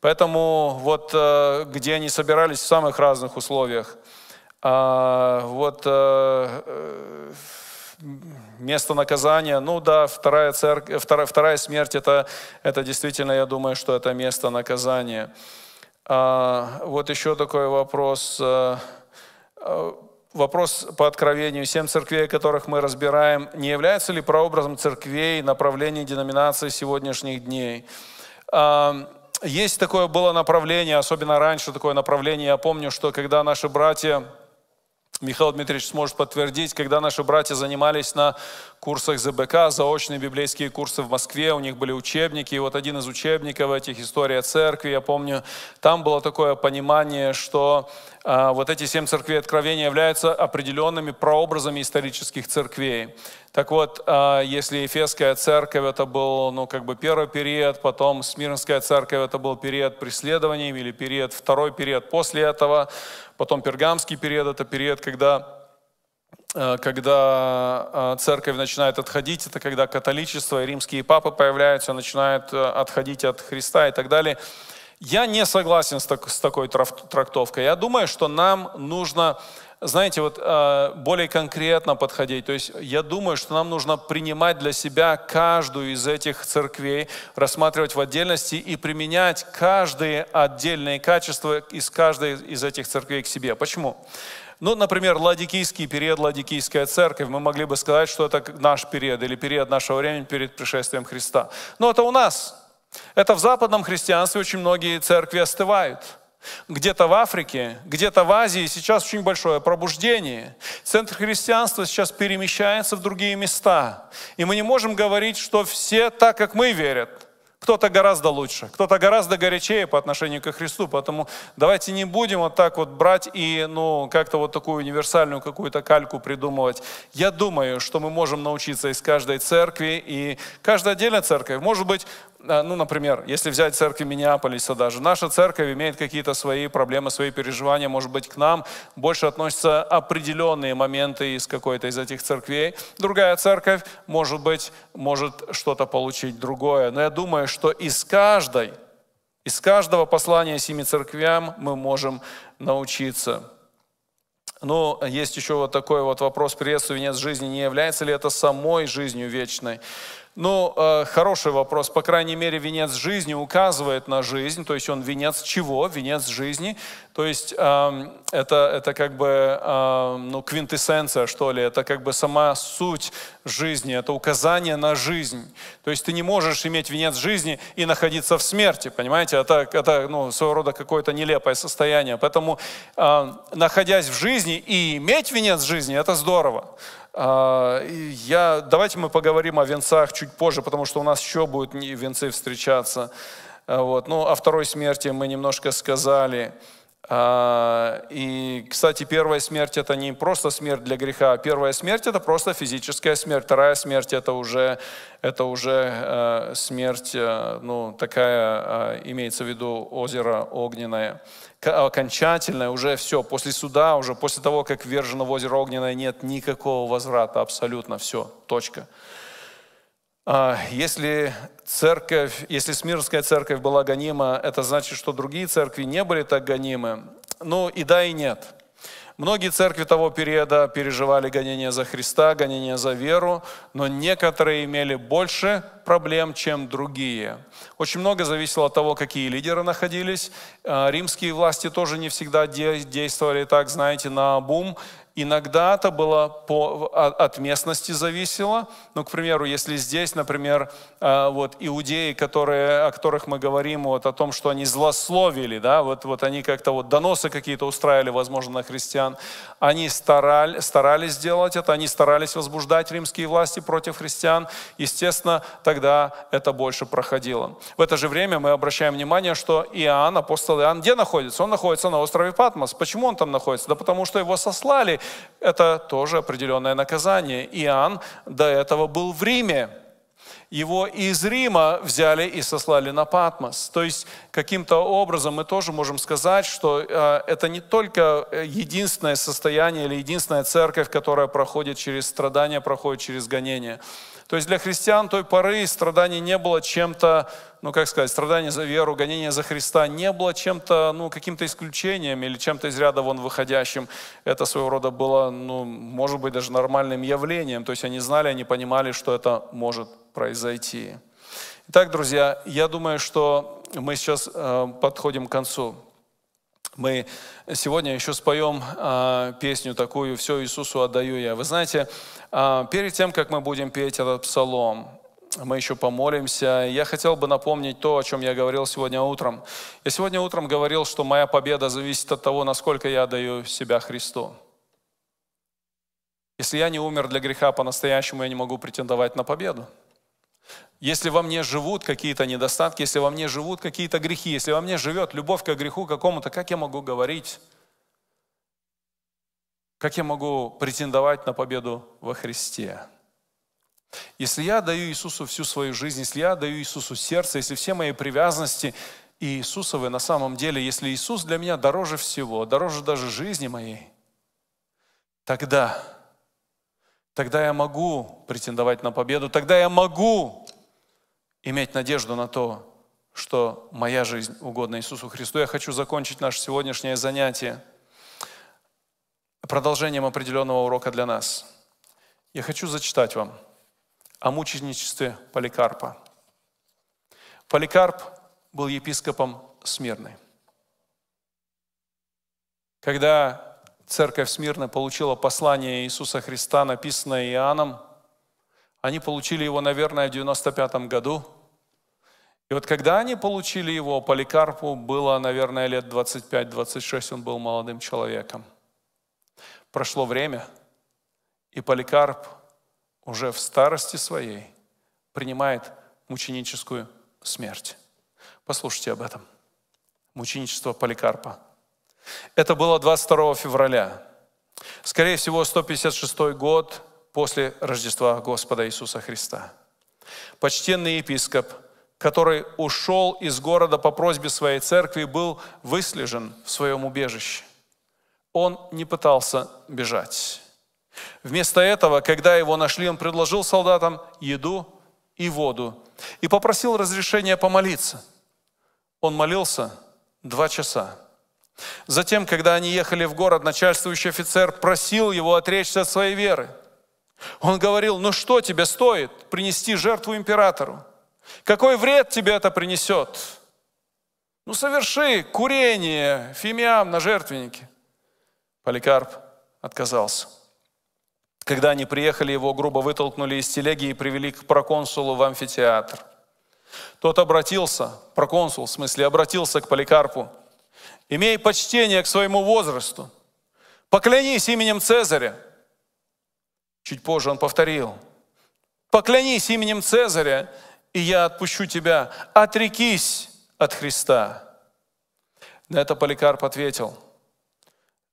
Поэтому вот э, где они собирались в самых разных условиях. А, вот э, место наказания. Ну да, вторая, церковь, вторая, вторая смерть это, это действительно, я думаю, что это место наказания. А, вот еще такой вопрос вопрос по откровению семь церквей, которых мы разбираем, не является ли прообразом церквей направлений деноминации сегодняшних дней? А, есть такое было направление, особенно раньше такое направление. Я помню, что когда наши братья Михаил Дмитриевич сможет подтвердить, когда наши братья занимались на курсах ЗБК, заочные библейские курсы в Москве, у них были учебники, и вот один из учебников этих «История церкви», я помню, там было такое понимание, что э, вот эти семь церквей Откровения являются определенными прообразами исторических церквей. Так вот, э, если Ефесская церковь это был, ну, как бы первый период, потом Смирнская церковь это был период преследований или период, второй период после этого, потом Пергамский период это период, когда Э, когда э, церковь начинает отходить, это когда католичество и римские папы появляются, начинают э, отходить от Христа и так далее. Я не согласен с, так, с такой трактовкой. Я думаю, что нам нужно, знаете, вот более конкретно подходить. То есть я думаю, что нам нужно принимать для себя каждую из этих церквей, рассматривать в отдельности и применять каждые отдельные качества из каждой из этих церквей к себе. Почему? Ну, например, Ладикийский период, Ладикийская церковь, мы могли бы сказать, что это наш период или период нашего времени перед пришествием Христа. Но это у нас. Это в западном христианстве очень многие церкви остывают. Где-то в Африке, где-то в Азии сейчас очень большое пробуждение. Центр христианства сейчас перемещается в другие места. И мы не можем говорить, что все так, как мы верят. Кто-то гораздо лучше, кто-то гораздо горячее по отношению ко Христу. Поэтому давайте не будем вот так вот брать и ну, как-то вот такую универсальную какую-то кальку придумывать. Я думаю, что мы можем научиться из каждой церкви. И каждая отдельная церковь, может быть, Э, ну, например, если взять церковь Миннеаполиса даже, наша церковь имеет какие-то свои проблемы, свои переживания, может быть, к нам больше относятся определенные моменты из какой-то из этих церквей. Другая церковь, может быть, может что-то получить другое. Но я думаю, что из каждой, из каждого послания семи церквям мы можем научиться. Ну, есть еще вот такой вот вопрос приветствия венец жизни. Не является ли это самой жизнью вечной? Ну, э, хороший вопрос. По крайней мере, венец жизни указывает на жизнь, то есть он венец чего? Венец жизни. То есть э, это, это как бы э, ну, квинтэссенция, что ли, это как бы сама суть жизни, это указание на жизнь. То есть ты не можешь иметь венец жизни и находиться в смерти, понимаете? Это, это ну, своего рода какое-то нелепое состояние. Поэтому, э, находясь в жизни и иметь венец жизни, это здорово. А, я, давайте мы поговорим о венцах чуть позже, потому что у нас еще будут венцы встречаться. Вот. Ну, о второй смерти мы немножко сказали. А, и, кстати, первая смерть это не просто смерть для греха, а первая смерть это просто физическая смерть, вторая смерть это уже, это уже э, смерть, э, ну, такая, э, имеется в виду озеро огненное, окончательное, уже все, после суда, уже после того, как ввержено в озеро огненное, нет никакого возврата, абсолютно все, точка. А, если церковь, если Смирская церковь была гонима, это значит, что другие церкви не были так гонимы. Ну и да, и нет. Многие церкви того периода переживали гонения за Христа, гонения за веру, но некоторые имели больше проблем, чем другие. Очень много зависело от того, какие лидеры находились. А, римские власти тоже не всегда действовали так, знаете, на бум. Иногда это было по, а, от местности зависело. Ну, к примеру, если здесь, например, э, вот иудеи, которые, о которых мы говорим, вот о том, что они злословили, да, вот, вот они как-то вот доносы какие-то устраивали, возможно, на христиан, они старали, старались сделать это, они старались возбуждать римские власти против христиан. Естественно, тогда это больше проходило. В это же время мы обращаем внимание, что Иоанн, апостол Иоанн, где находится? Он находится на острове Патмос. Почему он там находится? Да потому что его сослали это тоже определенное наказание. Иоанн до этого был в Риме. Его из Рима взяли и сослали на Патмос. То есть каким-то образом мы тоже можем сказать, что э, это не только э, единственное состояние или единственная церковь, которая проходит через страдания, проходит через гонения. То есть для христиан той поры страданий не было чем-то, ну как сказать, страдания за веру, гонения за Христа не было чем-то, ну каким-то исключением или чем-то из ряда вон выходящим. Это своего рода было, ну может быть, даже нормальным явлением. То есть они знали, они понимали, что это может произойти. Итак, друзья, я думаю, что мы сейчас э, подходим к концу. Мы сегодня еще споем э, песню такую «Все Иисусу отдаю я». Вы знаете, э, перед тем, как мы будем петь этот псалом, мы еще помолимся. Я хотел бы напомнить то, о чем я говорил сегодня утром. Я сегодня утром говорил, что моя победа зависит от того, насколько я отдаю себя Христу. Если я не умер для греха по-настоящему, я не могу претендовать на победу если во мне живут какие-то недостатки, если во мне живут какие-то грехи, если во мне живет любовь к греху какому-то, как я могу говорить? Как я могу претендовать на победу во Христе? Если я даю Иисусу всю свою жизнь, если я даю Иисусу сердце, если все мои привязанности Иисусовы на самом деле, если Иисус для меня дороже всего, дороже даже жизни моей, тогда, тогда я могу претендовать на победу, тогда я могу иметь надежду на то, что моя жизнь угодна Иисусу Христу. Я хочу закончить наше сегодняшнее занятие продолжением определенного урока для нас. Я хочу зачитать вам о мученичестве Поликарпа. Поликарп был епископом Смирны. Когда церковь Смирны получила послание Иисуса Христа, написанное Иоанном, они получили его, наверное, в 95 году – и вот когда они получили его, Поликарпу было, наверное, лет 25-26, он был молодым человеком. Прошло время, и Поликарп уже в старости своей принимает мученическую смерть. Послушайте об этом. Мученичество Поликарпа. Это было 22 февраля. Скорее всего, 156 год после Рождества Господа Иисуса Христа. Почтенный епископ – который ушел из города по просьбе своей церкви, был выслежен в своем убежище. Он не пытался бежать. Вместо этого, когда его нашли, он предложил солдатам еду и воду и попросил разрешения помолиться. Он молился два часа. Затем, когда они ехали в город, начальствующий офицер просил его отречься от своей веры. Он говорил, ну что тебе стоит принести жертву императору? Какой вред тебе это принесет? Ну, соверши курение, фимиам на жертвеннике. Поликарп отказался. Когда они приехали, его грубо вытолкнули из телеги и привели к проконсулу в амфитеатр. Тот обратился, проконсул, в смысле, обратился к Поликарпу. «Имей почтение к своему возрасту. Поклянись именем Цезаря». Чуть позже он повторил. «Поклянись именем Цезаря и я отпущу тебя. Отрекись от Христа». На это Поликарп ответил,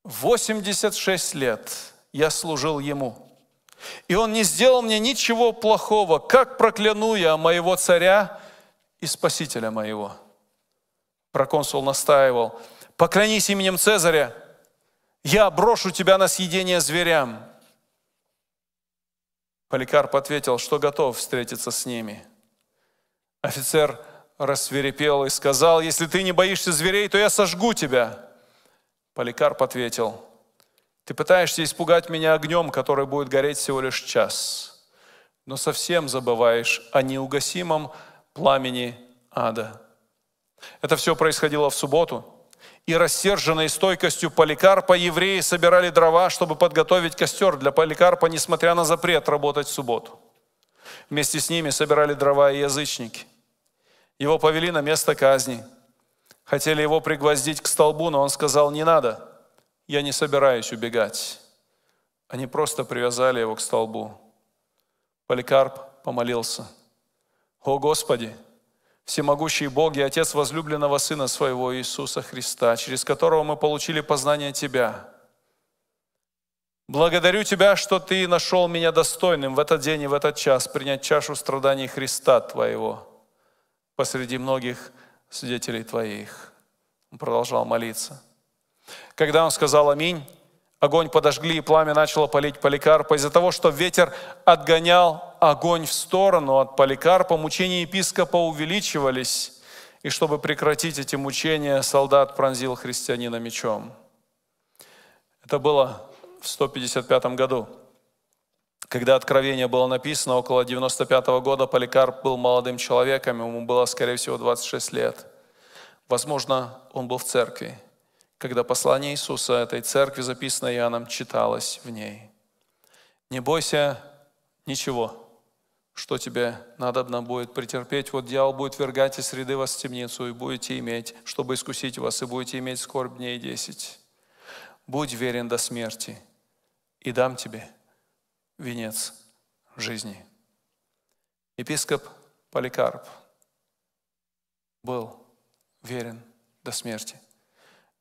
«86 лет я служил Ему, и Он не сделал мне ничего плохого, как прокляну я моего царя и спасителя моего». Проконсул настаивал, «Поклянись именем Цезаря, я брошу тебя на съедение зверям». Поликарп ответил, что готов встретиться с ними – Офицер рассверепел и сказал, «Если ты не боишься зверей, то я сожгу тебя». Поликарп ответил, «Ты пытаешься испугать меня огнем, который будет гореть всего лишь час, но совсем забываешь о неугасимом пламени ада». Это все происходило в субботу, и рассерженные стойкостью Поликарпа евреи собирали дрова, чтобы подготовить костер для Поликарпа, несмотря на запрет работать в субботу. Вместе с ними собирали дрова и язычники. Его повели на место казни. Хотели его пригвоздить к столбу, но он сказал, не надо, я не собираюсь убегать. Они просто привязали его к столбу. Поликарп помолился. «О Господи, всемогущий Бог и Отец возлюбленного Сына Своего Иисуса Христа, через которого мы получили познание Тебя. Благодарю Тебя, что Ты нашел меня достойным в этот день и в этот час принять чашу страданий Христа Твоего» посреди многих свидетелей Твоих. Он продолжал молиться. Когда он сказал «Аминь», огонь подожгли, и пламя начало палить Поликарпа. Из-за того, что ветер отгонял огонь в сторону от Поликарпа, мучения епископа увеличивались. И чтобы прекратить эти мучения, солдат пронзил христианина мечом. Это было в 155 году. Когда Откровение было написано, около 95 -го года Поликарп был молодым человеком, ему было, скорее всего, 26 лет. Возможно, он был в церкви, когда послание Иисуса этой церкви, записанное Иоанном, читалось в ней. Не бойся ничего, что тебе надобно будет претерпеть. Вот дьявол будет вергать из среды вас в темницу, и будете иметь, чтобы искусить вас, и будете иметь скорбь дней десять. Будь верен до смерти, и дам тебе – венец жизни. Епископ Поликарп был верен до смерти.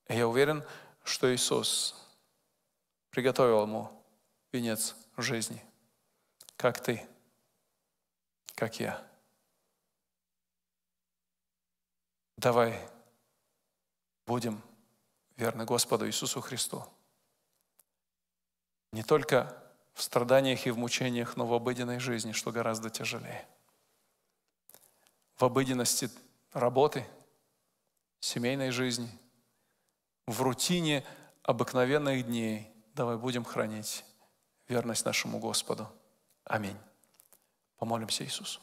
И я уверен, что Иисус приготовил ему венец жизни, как ты, как я. Давай будем верны Господу Иисусу Христу. Не только в страданиях и в мучениях, но в обыденной жизни, что гораздо тяжелее. В обыденности работы, семейной жизни, в рутине обыкновенных дней. Давай будем хранить верность нашему Господу. Аминь. Помолимся Иисусу.